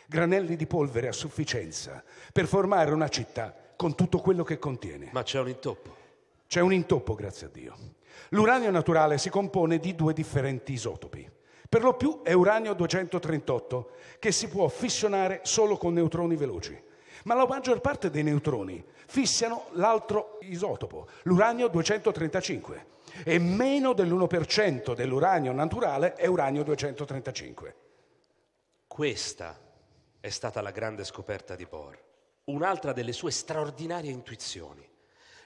Speaker 1: granelli di polvere a sufficienza per formare una città con tutto quello che contiene. Ma c'è un intoppo. C'è un intoppo, grazie a Dio. L'uranio naturale si compone di due differenti isotopi. Per lo più è uranio 238, che si può fissionare solo con neutroni veloci. Ma la maggior parte dei neutroni fissano l'altro isotopo, l'uranio 235 e meno dell'1% dell'uranio naturale è uranio 235.
Speaker 3: Questa è stata la grande scoperta di Bohr, un'altra delle sue straordinarie intuizioni.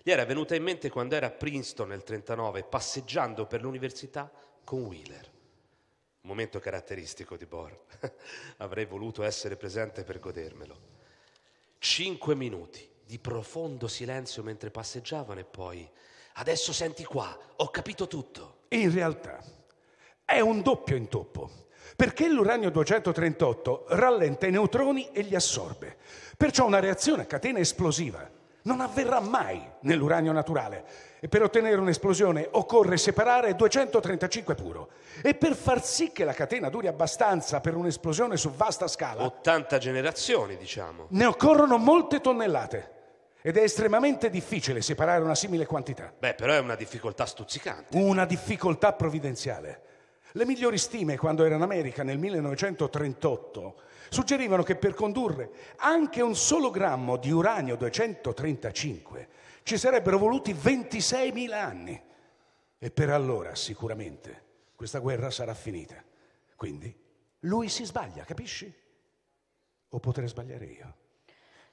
Speaker 3: Gli era venuta in mente quando era a Princeton nel 1939, passeggiando per l'università con Wheeler. Un momento caratteristico di Bohr. [laughs] Avrei voluto essere presente per godermelo. Cinque minuti di profondo silenzio mentre passeggiavano e poi adesso senti qua, ho capito tutto. In realtà è un doppio intoppo, perché
Speaker 1: l'uranio 238 rallenta i neutroni e li assorbe. Perciò una reazione a catena esplosiva non avverrà mai nell'uranio naturale. E per ottenere un'esplosione occorre separare 235 puro. E per far sì che la catena duri abbastanza per un'esplosione su vasta scala...
Speaker 3: 80 generazioni, diciamo.
Speaker 1: Ne occorrono molte tonnellate. Ed è estremamente difficile separare una simile quantità.
Speaker 3: Beh, però è una difficoltà stuzzicante.
Speaker 1: Una difficoltà provvidenziale. Le migliori stime, quando era in America nel 1938, suggerivano che per condurre anche un solo grammo di uranio 235 ci sarebbero voluti 26.000 anni. E per allora, sicuramente, questa guerra sarà finita. Quindi, lui si sbaglia, capisci? O potrei sbagliare io.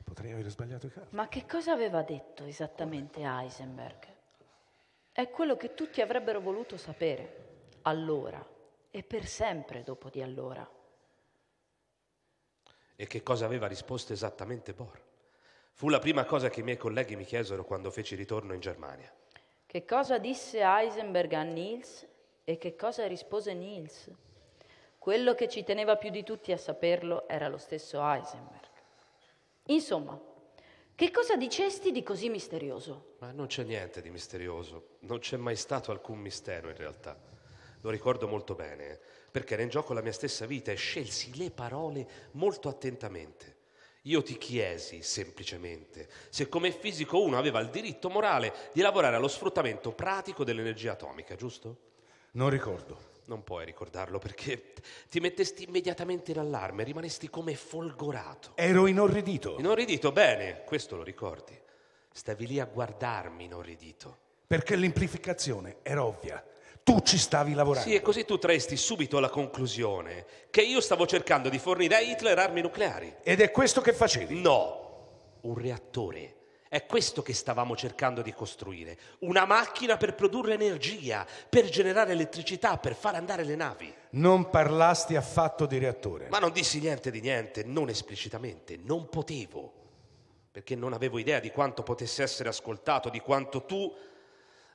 Speaker 1: Potrei aver sbagliato i calcoli.
Speaker 4: Ma che cosa aveva detto esattamente Heisenberg? È quello che tutti avrebbero voluto sapere, allora e per sempre dopo di allora.
Speaker 3: E che cosa aveva risposto esattamente Bohr? Fu la prima cosa che i miei colleghi mi chiesero quando feci ritorno in Germania.
Speaker 4: Che cosa disse Heisenberg a Niels e che cosa rispose Niels? Quello che ci teneva più di tutti a saperlo era lo stesso Heisenberg. Insomma, che cosa dicesti di così misterioso?
Speaker 3: Ma non c'è niente di misterioso, non c'è mai stato alcun mistero in realtà. Lo ricordo molto bene, perché era in gioco la mia stessa vita e scelsi le parole molto attentamente. Io ti chiesi semplicemente se come fisico uno aveva il diritto morale di lavorare allo sfruttamento pratico dell'energia atomica, giusto?
Speaker 1: Non ricordo
Speaker 3: non puoi ricordarlo perché ti mettesti immediatamente in allarme, rimanesti come folgorato. Ero inorridito. Inorridito, bene, questo lo ricordi. Stavi lì a guardarmi inorridito. Perché l'implificazione
Speaker 1: era ovvia. Tu ci stavi lavorando. Sì,
Speaker 3: e così tu traesti subito alla conclusione che io stavo cercando di fornire a Hitler armi nucleari. Ed è questo che facevi? No, un reattore è questo che stavamo cercando di costruire, una macchina per produrre energia, per generare elettricità, per far andare le navi. Non parlasti affatto di reattore. Ma non dissi niente di niente, non esplicitamente, non potevo, perché non avevo idea di quanto potesse essere ascoltato, di quanto tu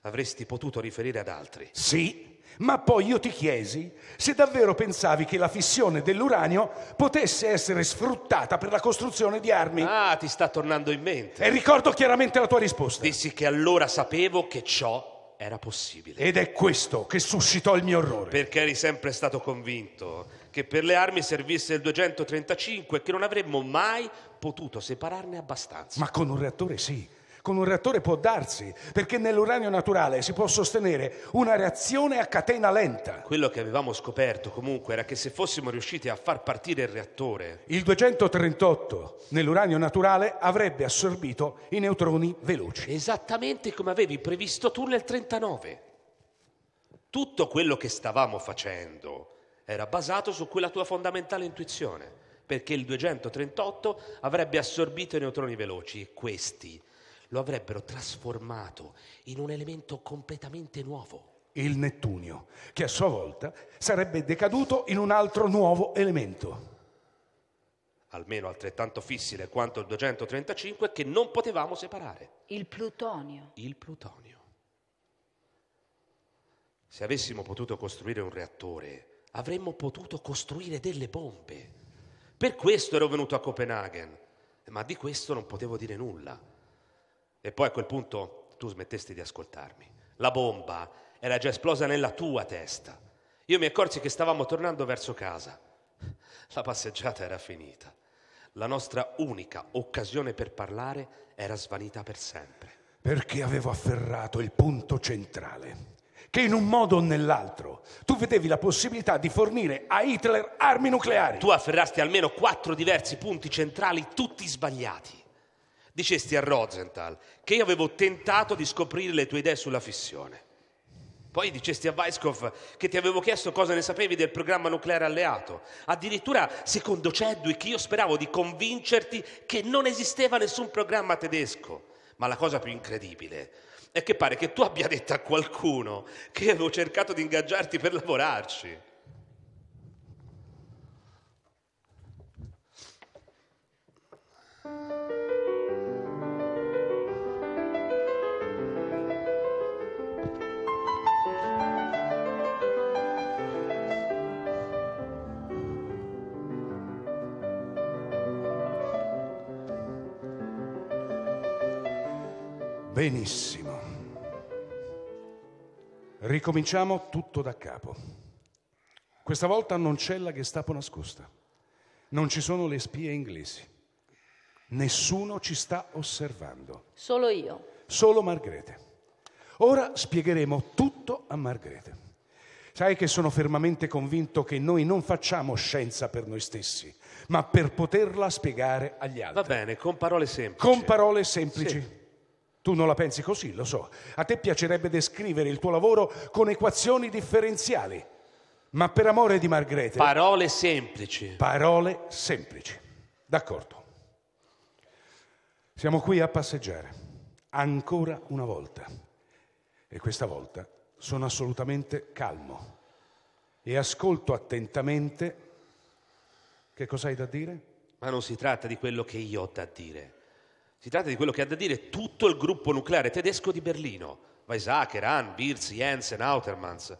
Speaker 3: avresti potuto riferire ad altri. Sì, ma poi io ti chiesi se davvero pensavi che la fissione
Speaker 1: dell'uranio potesse essere sfruttata per la costruzione di armi. Ah, ti sta tornando
Speaker 3: in mente. E ricordo chiaramente la tua risposta. Dissi che allora sapevo che ciò era possibile. Ed è questo che suscitò il mio orrore. Perché eri sempre stato convinto che per le armi servisse il 235 e che non avremmo mai potuto separarne abbastanza.
Speaker 1: Ma con un reattore sì con un reattore può darsi, perché nell'uranio naturale si può sostenere una reazione a catena lenta.
Speaker 3: Quello che avevamo scoperto comunque era che se fossimo riusciti a far partire il reattore...
Speaker 1: Il 238 nell'uranio naturale avrebbe
Speaker 3: assorbito i neutroni veloci. Esattamente come avevi previsto tu nel 39. Tutto quello che stavamo facendo era basato su quella tua fondamentale intuizione perché il 238 avrebbe assorbito i neutroni veloci, questi lo avrebbero trasformato in un elemento completamente nuovo. Il Nettunio,
Speaker 1: che a sua volta sarebbe decaduto in un altro nuovo
Speaker 3: elemento. Almeno altrettanto fissile quanto il 235 che non potevamo separare. Il plutonio. Il plutonio. Se avessimo potuto costruire un reattore, avremmo potuto costruire delle bombe. Per questo ero venuto a Copenaghen, ma di questo non potevo dire nulla e poi a quel punto tu smettesti di ascoltarmi. La bomba era già esplosa nella tua testa. Io mi accorsi che stavamo tornando verso casa. La passeggiata era finita. La nostra unica occasione per parlare era svanita per sempre.
Speaker 1: Perché avevo afferrato il punto
Speaker 3: centrale. Che in un modo o nell'altro tu vedevi la possibilità di fornire a Hitler armi nucleari. Tu afferrasti almeno quattro diversi punti centrali, tutti sbagliati dicesti a Rosenthal che io avevo tentato di scoprire le tue idee sulla fissione. Poi dicesti a Weisskopf che ti avevo chiesto cosa ne sapevi del programma nucleare alleato. Addirittura, secondo Chadwick, io speravo di convincerti che non esisteva nessun programma tedesco. Ma la cosa più incredibile è che pare che tu abbia detto a qualcuno che avevo cercato di ingaggiarti per lavorarci.
Speaker 1: Benissimo. Ricominciamo tutto da capo. Questa volta non c'è la Gestapo nascosta. Non ci sono le spie inglesi. Nessuno ci sta osservando.
Speaker 4: Solo io.
Speaker 1: Solo Margrete. Ora spiegheremo tutto a Margrete. Sai che sono fermamente convinto che noi non facciamo scienza per noi stessi, ma per poterla spiegare agli altri. Va bene, con parole semplici. Con parole semplici. Sì. Tu non la pensi così, lo so. A te piacerebbe descrivere il tuo lavoro con equazioni differenziali. Ma per amore di Margrethe...
Speaker 3: Parole semplici.
Speaker 1: Parole semplici. D'accordo. Siamo qui a passeggiare, ancora una volta. E questa volta sono assolutamente calmo e ascolto attentamente... Che cosa hai da dire?
Speaker 3: Ma non si tratta di quello che io ho da dire si tratta di quello che ha da dire tutto il gruppo nucleare tedesco di Berlino. Weizsäcker, Hahn, Birzi, Jensen, Autermans.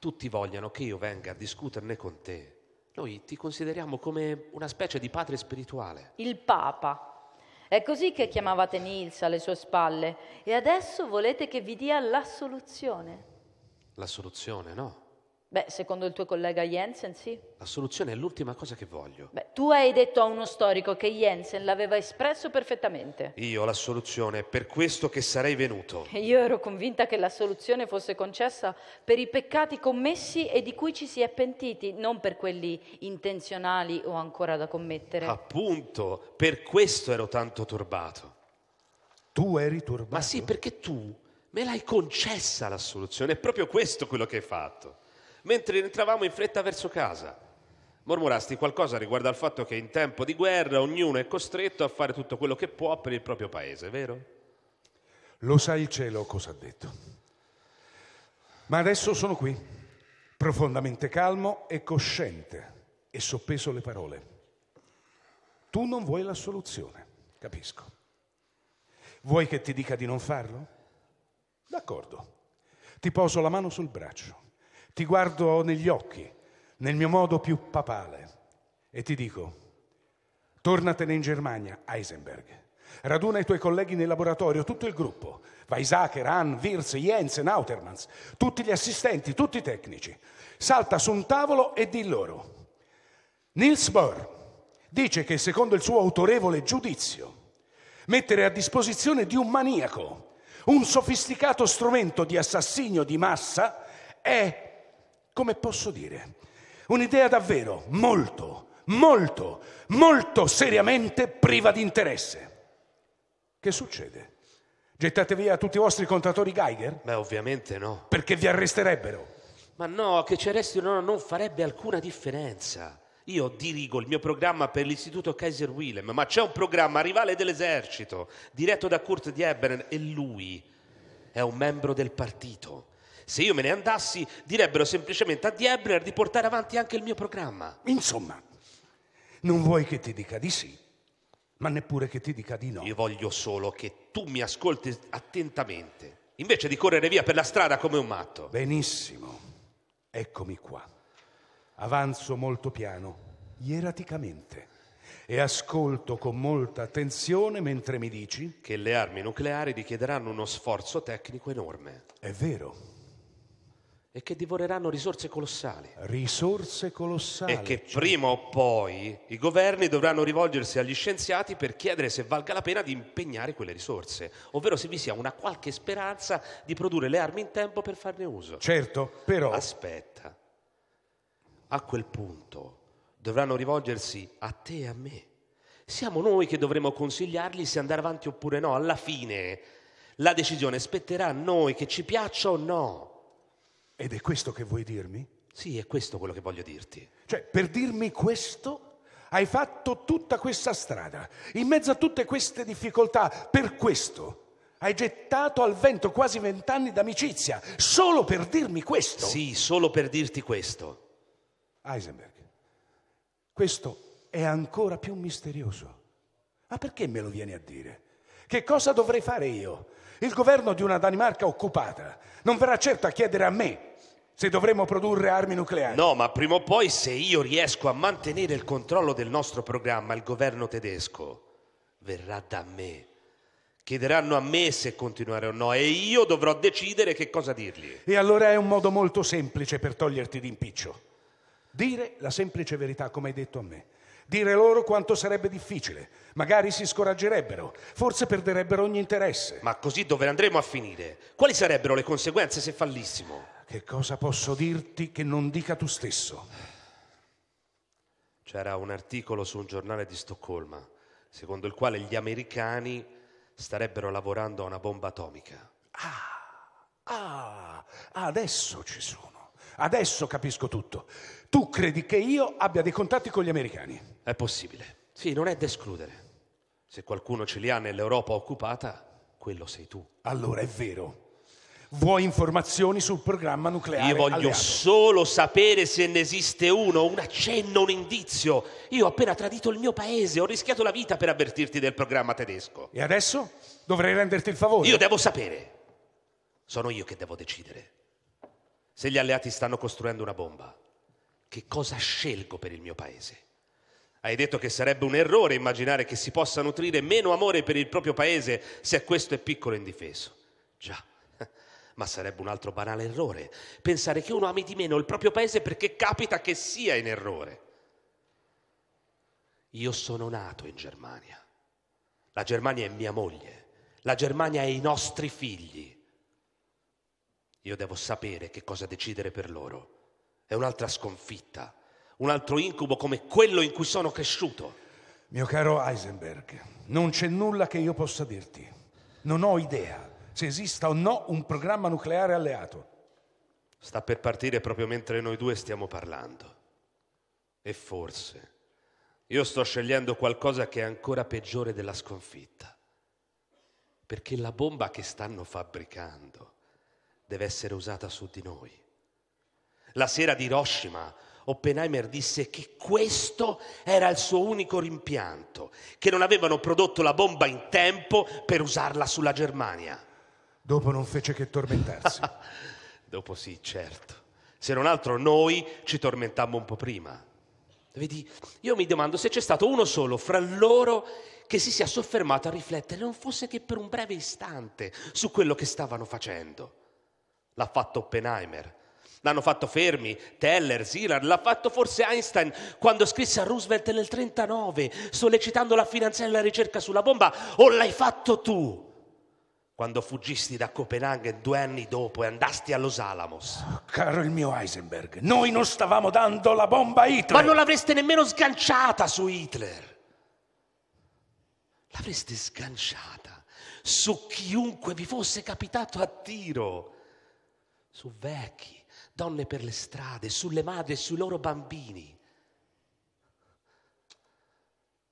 Speaker 3: Tutti vogliono che io venga a discuterne con te. Noi ti consideriamo come una specie di padre spirituale.
Speaker 4: Il Papa. È così che chiamavate Nils alle sue spalle e adesso volete che vi dia la soluzione.
Speaker 3: La soluzione, no.
Speaker 4: Beh, secondo il tuo collega Jensen, sì.
Speaker 3: La soluzione è l'ultima cosa che voglio. Beh,
Speaker 4: tu hai detto a uno storico che Jensen l'aveva espresso perfettamente.
Speaker 3: Io ho la soluzione, per questo che sarei venuto.
Speaker 4: E io ero convinta che la soluzione fosse concessa per i peccati commessi e di cui ci si è pentiti, non per quelli intenzionali o ancora da commettere.
Speaker 3: Appunto, per questo ero tanto turbato. Tu eri turbato? Ma sì, perché tu me l'hai concessa la soluzione, è proprio questo quello che hai fatto mentre entravamo in fretta verso casa. Mormorasti qualcosa riguardo al fatto che in tempo di guerra ognuno è costretto a fare tutto quello che può per il proprio paese, vero?
Speaker 1: Lo sa il cielo cosa ha detto. Ma adesso sono qui, profondamente calmo e cosciente, e soppeso le parole. Tu non vuoi la soluzione, capisco. Vuoi che ti dica di non farlo? D'accordo. Ti poso la mano sul braccio ti guardo negli occhi, nel mio modo più papale, e ti dico, tornatene in Germania, Heisenberg. Raduna i tuoi colleghi nel laboratorio, tutto il gruppo, Weizsäcker, Hahn, Wirz, Jensen, Autermans, tutti gli assistenti, tutti i tecnici. Salta su un tavolo e di loro. Niels Bohr dice che, secondo il suo autorevole giudizio, mettere a disposizione di un maniaco un sofisticato strumento di assassinio di massa è come posso dire, un'idea davvero molto, molto, molto seriamente priva di interesse.
Speaker 3: Che succede? Gettate via tutti i vostri contatori Geiger? Beh, ovviamente no. Perché vi arresterebbero. Ma no, che ci arrestino non farebbe alcuna differenza. Io dirigo il mio programma per l'istituto Kaiser Wilhelm, ma c'è un programma rivale dell'esercito, diretto da Kurt Diebener, e lui è un membro del partito se io me ne andassi, direbbero semplicemente a Diebler di portare avanti anche il mio programma. Insomma, non vuoi che ti dica di sì, ma neppure che ti dica di no. Io voglio solo che tu mi ascolti attentamente, invece di correre via per la strada come un matto.
Speaker 1: Benissimo,
Speaker 3: eccomi qua.
Speaker 1: Avanzo molto
Speaker 3: piano, ieraticamente
Speaker 1: e ascolto con molta attenzione mentre mi
Speaker 3: dici che le armi nucleari richiederanno uno sforzo tecnico enorme. È vero e che divoreranno risorse colossali. Risorse colossali. E che cioè. prima o poi i governi dovranno rivolgersi agli scienziati per chiedere se valga la pena di impegnare quelle risorse, ovvero se vi sia una qualche speranza di produrre le armi in tempo per farne uso. Certo, però... Aspetta. A quel punto dovranno rivolgersi a te e a me. Siamo noi che dovremo consigliargli se andare avanti oppure no. Alla fine la decisione spetterà a noi, che ci piaccia o no. Ed è questo che vuoi dirmi? Sì, è questo quello che voglio dirti. Cioè, per dirmi
Speaker 1: questo, hai fatto tutta questa strada, in mezzo a tutte queste difficoltà, per questo. Hai gettato al vento quasi vent'anni d'amicizia, solo per dirmi
Speaker 3: questo. Sì, solo per dirti questo. Heisenberg,
Speaker 1: questo è ancora più misterioso. Ma perché me lo vieni a dire? Che cosa dovrei fare io? Il governo di una Danimarca occupata non verrà certo a
Speaker 3: chiedere a me se dovremmo produrre armi nucleari. No, ma prima o poi se io riesco a mantenere il controllo del nostro programma, il governo tedesco verrà da me. Chiederanno a me se continuare o no e io dovrò decidere che cosa dirgli.
Speaker 1: E allora è un modo molto semplice per toglierti d'impiccio. Dire la semplice verità, come hai detto a me. Dire loro quanto sarebbe difficile. Magari si scoraggerebbero, forse perderebbero ogni interesse.
Speaker 3: Ma così dove andremo a finire? Quali sarebbero le conseguenze se fallissimo?
Speaker 1: che cosa posso dirti che non dica tu stesso?
Speaker 3: C'era un articolo su un giornale di Stoccolma, secondo il quale gli americani starebbero lavorando a una bomba atomica.
Speaker 1: Ah, ah, adesso ci sono. Adesso capisco tutto. Tu credi che io abbia dei
Speaker 3: contatti con gli americani? È possibile. Sì, non è da escludere. Se qualcuno ce li ha nell'Europa occupata, quello sei tu. Allora è vero
Speaker 1: Vuoi informazioni sul programma nucleare? Io voglio alleato.
Speaker 3: solo sapere se ne esiste uno, un accenno, un indizio. Io ho appena tradito il mio paese, ho rischiato la vita per avvertirti del programma tedesco. E adesso? Dovrei renderti il favore. Io devo sapere. Sono io che devo decidere. Se gli alleati stanno costruendo una bomba, che cosa scelgo per il mio paese? Hai detto che sarebbe un errore immaginare che si possa nutrire meno amore per il proprio paese se questo è piccolo e indifeso. Già ma sarebbe un altro banale errore pensare che uno ami di meno il proprio paese perché capita che sia in errore. Io sono nato in Germania, la Germania è mia moglie, la Germania è i nostri figli. Io devo sapere che cosa decidere per loro. È un'altra sconfitta, un altro incubo come quello in cui sono cresciuto.
Speaker 1: Mio caro Heisenberg, non c'è nulla che io possa dirti. Non ho idea se esista o no un programma nucleare alleato.
Speaker 3: Sta per partire proprio mentre noi due stiamo parlando. E forse io sto scegliendo qualcosa che è ancora peggiore della sconfitta. Perché la bomba che stanno fabbricando deve essere usata su di noi. La sera di Hiroshima Oppenheimer disse che questo era il suo unico rimpianto, che non avevano prodotto la bomba in tempo per usarla sulla Germania.
Speaker 1: Dopo non fece che tormentarsi.
Speaker 3: [laughs] Dopo sì, certo. Se non altro noi ci tormentammo un po' prima. Vedi, io mi domando se c'è stato uno solo fra loro che si sia soffermato a riflettere, non fosse che per un breve istante, su quello che stavano facendo. L'ha fatto Oppenheimer, l'hanno fatto Fermi, Teller, Zilard, l'ha fatto forse Einstein quando scrisse a Roosevelt nel 1939 sollecitando la finanziaria e la ricerca sulla bomba, o l'hai fatto tu? quando fuggisti da Copenaghen due anni dopo e andasti a Los Alamos. Oh,
Speaker 1: caro il mio Heisenberg, noi non stavamo dando la
Speaker 3: bomba a Hitler. Ma non
Speaker 1: l'avreste nemmeno
Speaker 3: sganciata su Hitler. L'avreste sganciata su chiunque vi fosse capitato a tiro. Su vecchi, donne per le strade, sulle madri e sui loro bambini.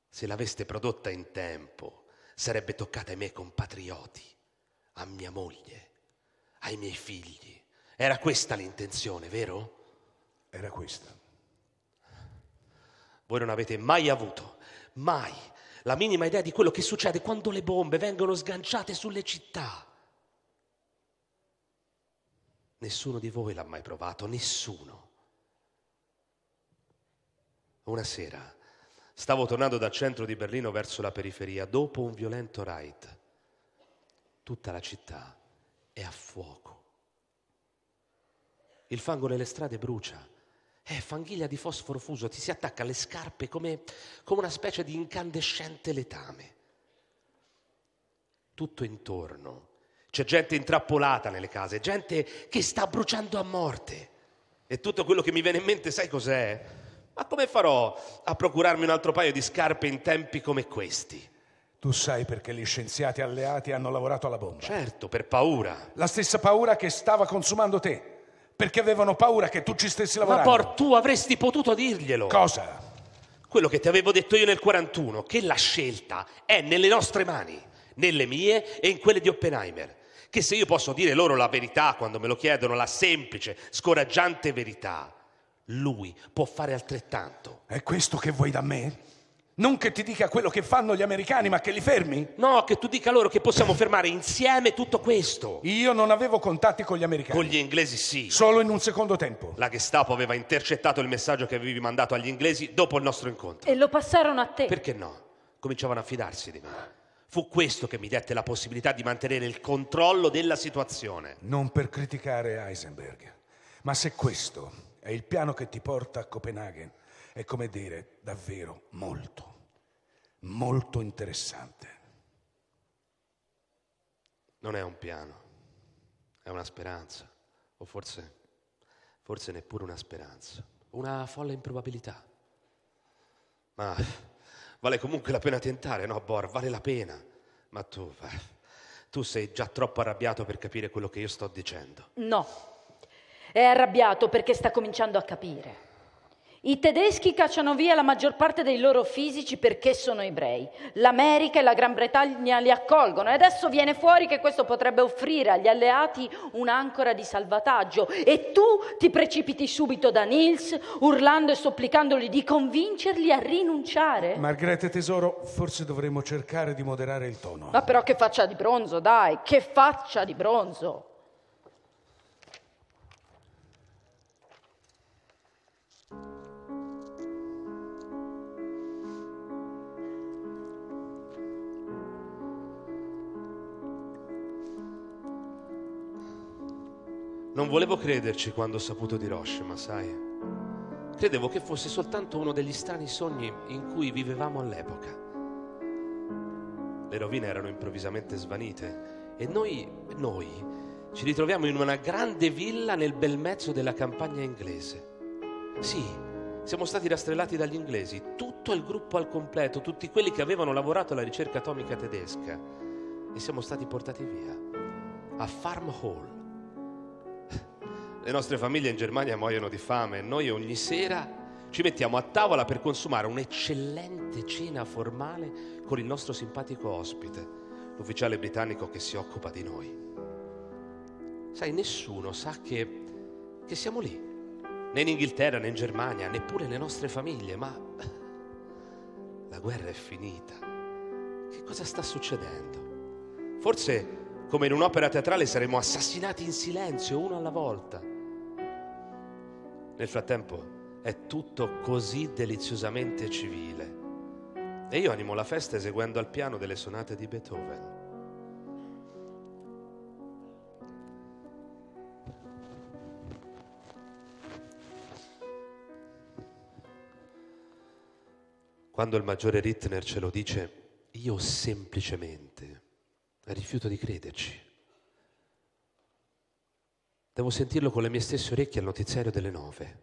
Speaker 3: Se l'aveste prodotta in tempo, sarebbe toccata ai miei compatrioti a mia moglie, ai miei figli. Era questa l'intenzione, vero? Era questa. Voi non avete mai avuto, mai, la minima idea di quello che succede quando le bombe vengono sganciate sulle città. Nessuno di voi l'ha mai provato, nessuno. Una sera stavo tornando dal centro di Berlino verso la periferia dopo un violento raid tutta la città è a fuoco. Il fango nelle strade brucia, è eh, fanghiglia di fosforo fuso, ti si attacca alle scarpe come, come una specie di incandescente letame. Tutto intorno c'è gente intrappolata nelle case, gente che sta bruciando a morte. E tutto quello che mi viene in mente, sai cos'è? Ma come farò a procurarmi un altro paio di scarpe in tempi come questi?
Speaker 1: Tu sai perché gli scienziati alleati hanno lavorato alla bomba. Certo,
Speaker 3: per paura. La
Speaker 1: stessa paura che stava consumando te,
Speaker 3: perché avevano paura che tu ci stessi lavorando. Ma Por, tu avresti potuto dirglielo. Cosa? Quello che ti avevo detto io nel 41, che la scelta è nelle nostre mani, nelle mie e in quelle di Oppenheimer. Che se io posso dire loro la verità quando me lo chiedono, la semplice, scoraggiante verità, lui può fare altrettanto. È questo che vuoi da me? Non che ti dica quello che fanno gli americani, ma che li fermi? No, che tu dica loro che possiamo fermare insieme tutto questo. Io non avevo contatti con gli americani. Con gli inglesi sì. Solo in un secondo tempo. La Gestapo aveva intercettato il messaggio che avevi mandato agli inglesi dopo il nostro incontro. E
Speaker 4: lo passarono a te. Perché
Speaker 3: no? Cominciavano a fidarsi di me. Fu questo che mi dette la possibilità di mantenere il controllo della situazione.
Speaker 1: Non per criticare Heisenberg, ma se questo è il piano che ti porta a Copenaghen, è come dire
Speaker 3: davvero molto,
Speaker 1: molto interessante.
Speaker 3: Non è un piano, è una speranza, o forse, forse neppure una speranza, una folle improbabilità. Ma vale comunque la pena tentare, no, Bor? Vale la pena. Ma tu, eh, tu sei già troppo arrabbiato per capire quello che io sto dicendo.
Speaker 4: No, è arrabbiato perché sta cominciando a capire. I tedeschi cacciano via la maggior parte dei loro fisici perché sono ebrei. L'America e la Gran Bretagna li accolgono e adesso viene fuori che questo potrebbe offrire agli alleati un'ancora di salvataggio. E tu ti precipiti subito da Nils, urlando e supplicandoli di convincerli a rinunciare.
Speaker 1: Margrethe tesoro, forse dovremmo cercare di moderare il tono.
Speaker 4: Ma però che faccia di bronzo, dai, che faccia di bronzo.
Speaker 3: Non volevo crederci quando ho saputo di Hiroshima, sai? Credevo che fosse soltanto uno degli strani sogni in cui vivevamo all'epoca. Le rovine erano improvvisamente svanite e noi, noi, ci ritroviamo in una grande villa nel bel mezzo della campagna inglese. Sì, siamo stati rastrellati dagli inglesi, tutto il gruppo al completo, tutti quelli che avevano lavorato alla ricerca atomica tedesca e siamo stati portati via a Farm Hall le nostre famiglie in Germania muoiono di fame e noi ogni sera ci mettiamo a tavola per consumare un'eccellente cena formale con il nostro simpatico ospite, l'ufficiale britannico che si occupa di noi. Sai, nessuno sa che, che siamo lì, né in Inghilterra né in Germania, neppure le nostre famiglie, ma la guerra è finita. Che cosa sta succedendo? Forse come in un'opera teatrale, saremo assassinati in silenzio, uno alla volta. Nel frattempo è tutto così deliziosamente civile. E io animo la festa eseguendo al piano delle sonate di Beethoven. Quando il maggiore Rittner ce lo dice, io semplicemente rifiuto di crederci. Devo sentirlo con le mie stesse orecchie al notiziario delle nove.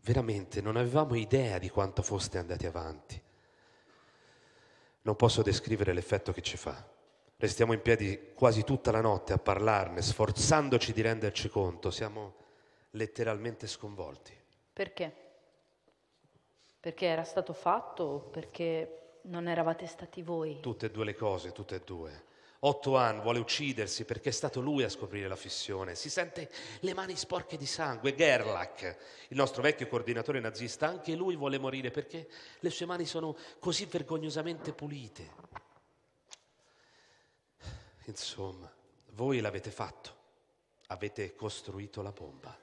Speaker 3: Veramente non avevamo idea di quanto foste andati avanti. Non posso descrivere l'effetto che ci fa. Restiamo in piedi quasi tutta la notte a parlarne, sforzandoci di renderci conto. Siamo letteralmente sconvolti.
Speaker 4: Perché? Perché era stato fatto? Perché non eravate stati voi.
Speaker 3: Tutte e due le cose, tutte e due. Otto Ottoan vuole uccidersi perché è stato lui a scoprire la fissione. Si sente le mani sporche di sangue. Gerlach, il nostro vecchio coordinatore nazista, anche lui vuole morire perché le sue mani sono così vergognosamente pulite. Insomma, voi l'avete fatto. Avete costruito la bomba.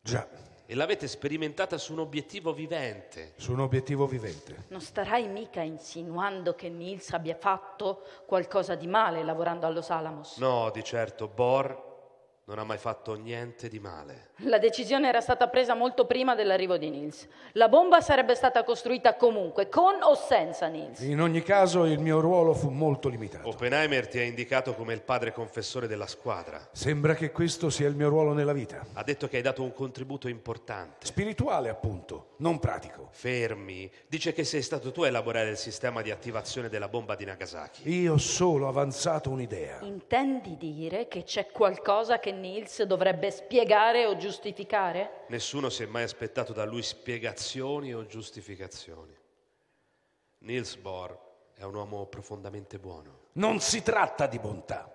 Speaker 3: Già e l'avete sperimentata su un obiettivo vivente. Su un obiettivo vivente.
Speaker 4: Non starai mica insinuando che Nils abbia fatto qualcosa di male lavorando allo Salamos.
Speaker 3: No, di certo, Bor non ha mai fatto niente di male.
Speaker 4: La decisione era stata presa molto prima dell'arrivo di Nils. La bomba sarebbe stata costruita comunque, con o senza Nils.
Speaker 3: In ogni caso il mio ruolo fu molto limitato. Oppenheimer ti ha indicato come il padre confessore della squadra. Sembra che questo
Speaker 1: sia il mio ruolo nella vita.
Speaker 3: Ha detto che hai dato un contributo importante. Spirituale, appunto, non pratico. Fermi. Dice che sei stato tu a elaborare il sistema di attivazione della bomba di Nagasaki.
Speaker 1: Io ho solo avanzato un'idea.
Speaker 4: Intendi dire che c'è qualcosa che Nils dovrebbe spiegare o giustificare?
Speaker 3: Nessuno si è mai aspettato da lui spiegazioni o giustificazioni. Nils Bohr è un uomo profondamente buono. Non si tratta di bontà.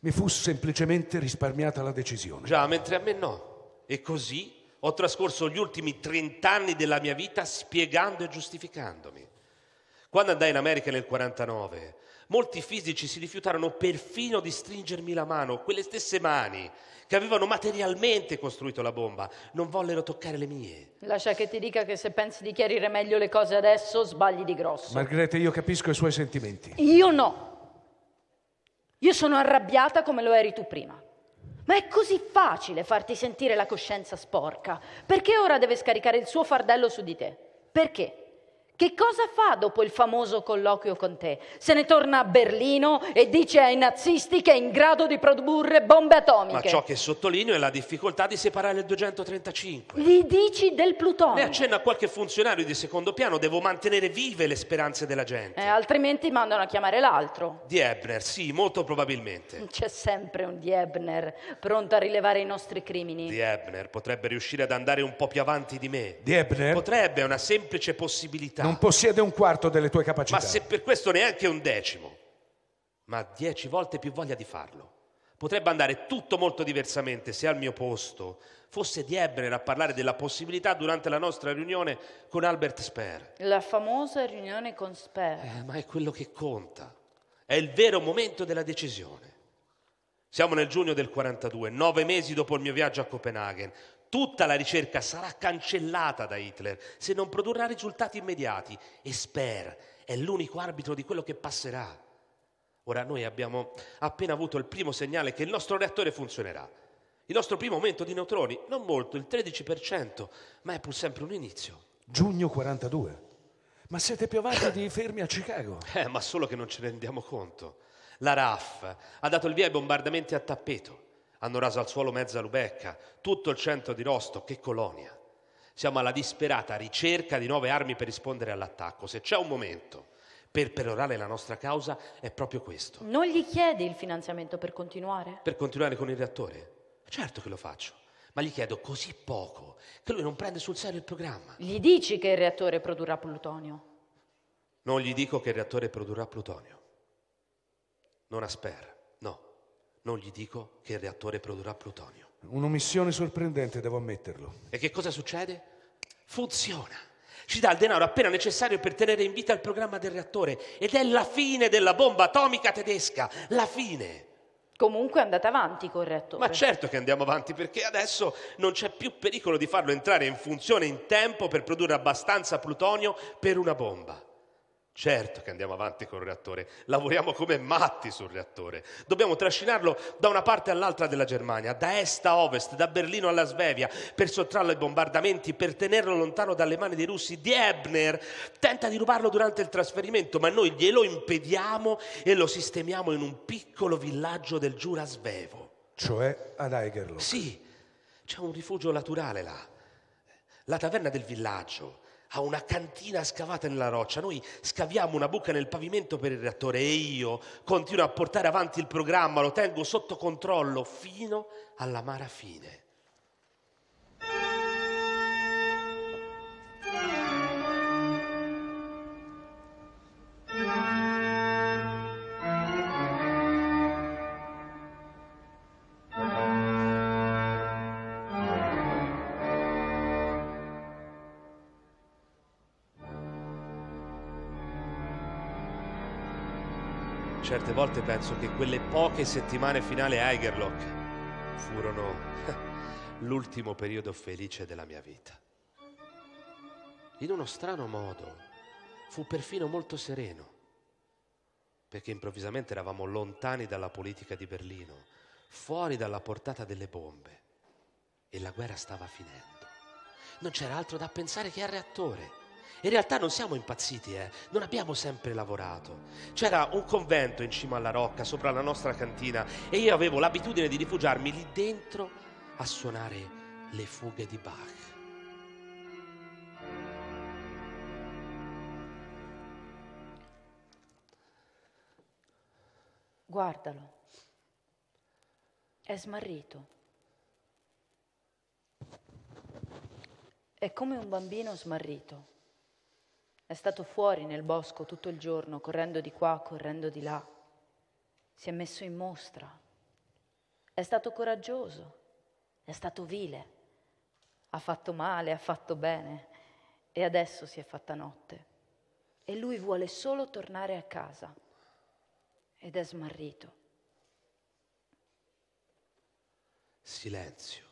Speaker 1: Mi fu semplicemente risparmiata la decisione.
Speaker 3: Già, mentre a me no. E così ho trascorso gli ultimi 30 anni della mia vita spiegando e giustificandomi. Quando andai in America nel 49 Molti fisici si rifiutarono perfino di stringermi la mano, quelle stesse mani che avevano materialmente costruito la bomba, non vollero toccare le mie.
Speaker 4: Lascia che ti dica che se pensi di chiarire meglio le cose adesso sbagli di grosso.
Speaker 3: Margherita,
Speaker 1: io capisco i suoi sentimenti.
Speaker 4: Io no. Io sono arrabbiata come lo eri tu prima. Ma è così facile farti sentire la coscienza sporca. Perché ora deve scaricare il suo fardello su di te? Perché? Che cosa fa dopo il famoso colloquio con te? Se ne torna a Berlino e dice ai nazisti che è in grado di produrre bombe atomiche. Ma ciò che
Speaker 3: sottolineo è la difficoltà di separare il 235.
Speaker 4: Gli dici del
Speaker 3: plutonio. Ne accenna a qualche funzionario di secondo piano, devo mantenere vive le speranze della gente.
Speaker 4: Eh, altrimenti mandano a chiamare l'altro.
Speaker 3: Diebner, sì, molto probabilmente.
Speaker 4: C'è sempre un Diebner pronto a rilevare i nostri crimini.
Speaker 3: Diebner potrebbe riuscire ad andare un po' più avanti di me. Diebner? Potrebbe, è una semplice possibilità. Non
Speaker 1: possiede un quarto delle tue capacità. Ma se
Speaker 3: per questo neanche un decimo, ma dieci volte più voglia di farlo. Potrebbe andare tutto molto diversamente se al mio posto fosse Diebner a parlare della possibilità durante la nostra riunione con Albert Speer.
Speaker 4: La famosa riunione con Speer.
Speaker 3: Eh, ma è quello che conta. È il vero momento della decisione. Siamo nel giugno del 42, nove mesi dopo il mio viaggio a Copenaghen. Tutta la ricerca sarà cancellata da Hitler se non produrrà risultati immediati e Sper è l'unico arbitro di quello che passerà. Ora noi abbiamo appena avuto il primo segnale che il nostro reattore funzionerà. Il nostro primo aumento di neutroni, non molto, il 13%, ma è pur sempre un inizio.
Speaker 1: Giugno 42.
Speaker 3: Ma siete piovati di fermi a Chicago. Eh, ma solo che non ce ne rendiamo conto. La RAF ha dato il via ai bombardamenti a tappeto hanno raso al suolo mezza Lubecca, tutto il centro di Rostock, che colonia. Siamo alla disperata ricerca di nuove armi per rispondere all'attacco. Se c'è un momento per perorare la nostra causa è proprio questo.
Speaker 4: Non gli chiedi il finanziamento per continuare?
Speaker 3: Per continuare con il reattore? Certo che lo faccio ma gli chiedo così poco che lui non prende sul
Speaker 4: serio il programma. Gli dici che il reattore produrrà plutonio?
Speaker 3: Non gli dico che il reattore produrrà plutonio. Non a Sper non gli dico che il reattore produrrà plutonio.
Speaker 1: Un'omissione sorprendente, devo ammetterlo.
Speaker 3: E che cosa succede? Funziona. Ci dà il denaro appena necessario per tenere in vita il programma del reattore ed è la fine della bomba atomica tedesca, la fine.
Speaker 4: Comunque andate avanti col
Speaker 3: reattore. Ma certo che andiamo avanti perché adesso non c'è più pericolo di farlo entrare in funzione in tempo per produrre abbastanza plutonio per una bomba. Certo che andiamo avanti col reattore, lavoriamo come matti sul reattore. Dobbiamo trascinarlo da una parte all'altra della Germania, da est a ovest, da Berlino alla Svevia, per sottrarlo ai bombardamenti, per tenerlo lontano dalle mani dei russi. Diebner tenta di rubarlo durante il trasferimento, ma noi glielo impediamo e lo sistemiamo in un piccolo villaggio del Giura Svevo. Cioè ad Eigerlo. Sì, c'è un rifugio naturale là, la taverna del villaggio ha una cantina scavata nella roccia, noi scaviamo una buca nel pavimento per il reattore e io continuo a portare avanti il programma, lo tengo sotto controllo fino alla mara fine. certe volte penso che quelle poche settimane finali a Eigerloch furono [laughs] l'ultimo periodo felice della mia vita. In uno strano modo fu perfino molto sereno, perché improvvisamente eravamo lontani dalla politica di Berlino, fuori dalla portata delle bombe e la guerra stava finendo. Non c'era altro da pensare che al reattore in realtà non siamo impazziti, eh? non abbiamo sempre lavorato. C'era un convento in cima alla rocca, sopra la nostra cantina, e io avevo l'abitudine di rifugiarmi lì dentro a suonare le fughe di Bach.
Speaker 4: Guardalo. È smarrito. È come un bambino smarrito. È stato fuori nel bosco tutto il giorno, correndo di qua, correndo di là. Si è messo in mostra. È stato coraggioso, è stato vile. Ha fatto male, ha fatto bene e adesso si è fatta notte. E lui vuole solo tornare a casa ed è smarrito.
Speaker 3: Silenzio.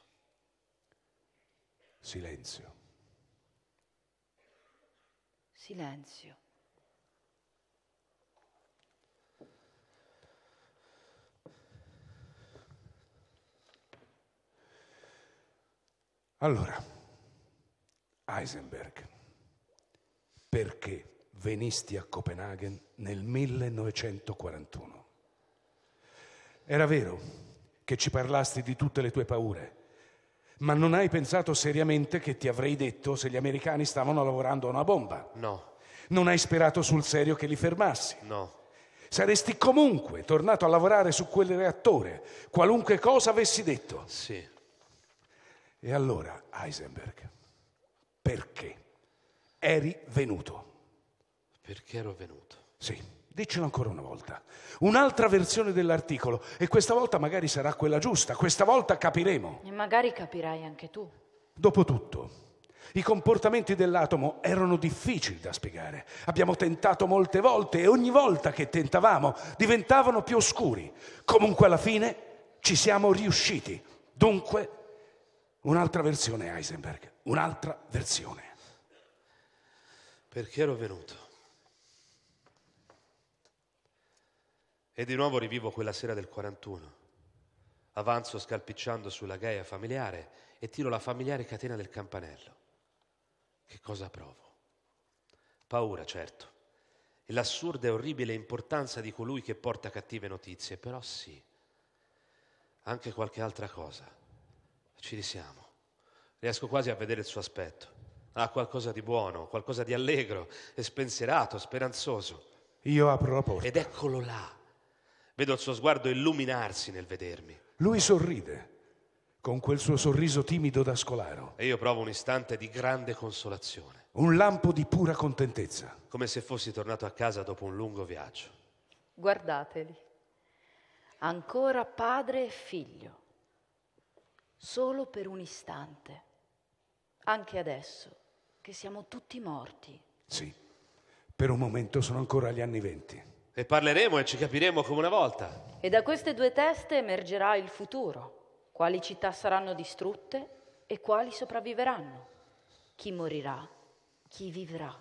Speaker 3: Silenzio
Speaker 4: silenzio.
Speaker 1: Allora, Heisenberg, perché venisti a Copenaghen nel 1941? Era vero che ci parlasti di tutte le tue paure, ma non hai pensato seriamente che ti avrei detto se gli americani stavano lavorando a una bomba? No. Non hai sperato sul serio che li fermassi? No. Saresti comunque tornato a lavorare su quel reattore, qualunque cosa avessi detto. Sì. E allora, Heisenberg, perché eri venuto? Perché ero venuto? Sì. Diccelo ancora una volta. Un'altra versione dell'articolo e questa volta magari sarà quella giusta, questa volta capiremo.
Speaker 4: E magari capirai anche tu.
Speaker 1: Dopotutto, i comportamenti dell'atomo erano difficili da spiegare. Abbiamo tentato molte volte e ogni volta che tentavamo diventavano più oscuri. Comunque alla fine ci siamo riusciti. Dunque, un'altra versione Heisenberg, un'altra
Speaker 3: versione. Perché ero venuto? E di nuovo rivivo quella sera del 41. Avanzo scalpicciando sulla gaia familiare e tiro la familiare catena del campanello. Che cosa provo? Paura, certo, e l'assurda e orribile importanza di colui che porta cattive notizie, però sì, anche qualche altra cosa. Ci risiamo. Riesco quasi a vedere il suo aspetto. Ha ah, qualcosa di buono, qualcosa di allegro, e spensierato, speranzoso. Io apro la porta. Ed eccolo là Vedo il suo sguardo illuminarsi nel vedermi. Lui
Speaker 1: sorride con quel suo sorriso timido da scolaro.
Speaker 3: E io provo un istante di grande consolazione. Un lampo di pura contentezza. Come se fossi tornato a casa dopo un lungo viaggio.
Speaker 4: Guardateli. Ancora padre e figlio. Solo per un istante. Anche adesso, che siamo tutti morti.
Speaker 1: Sì, per un momento sono ancora agli anni venti.
Speaker 3: E parleremo e ci capiremo come una volta.
Speaker 4: E da queste due teste emergerà il futuro. Quali città saranno distrutte e quali sopravviveranno? Chi morirà? Chi vivrà?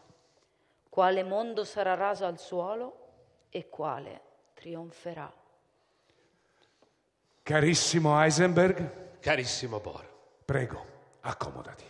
Speaker 4: Quale mondo sarà raso al suolo e quale trionferà?
Speaker 1: Carissimo Heisenberg.
Speaker 3: Carissimo Bohr.
Speaker 1: Prego, accomodati.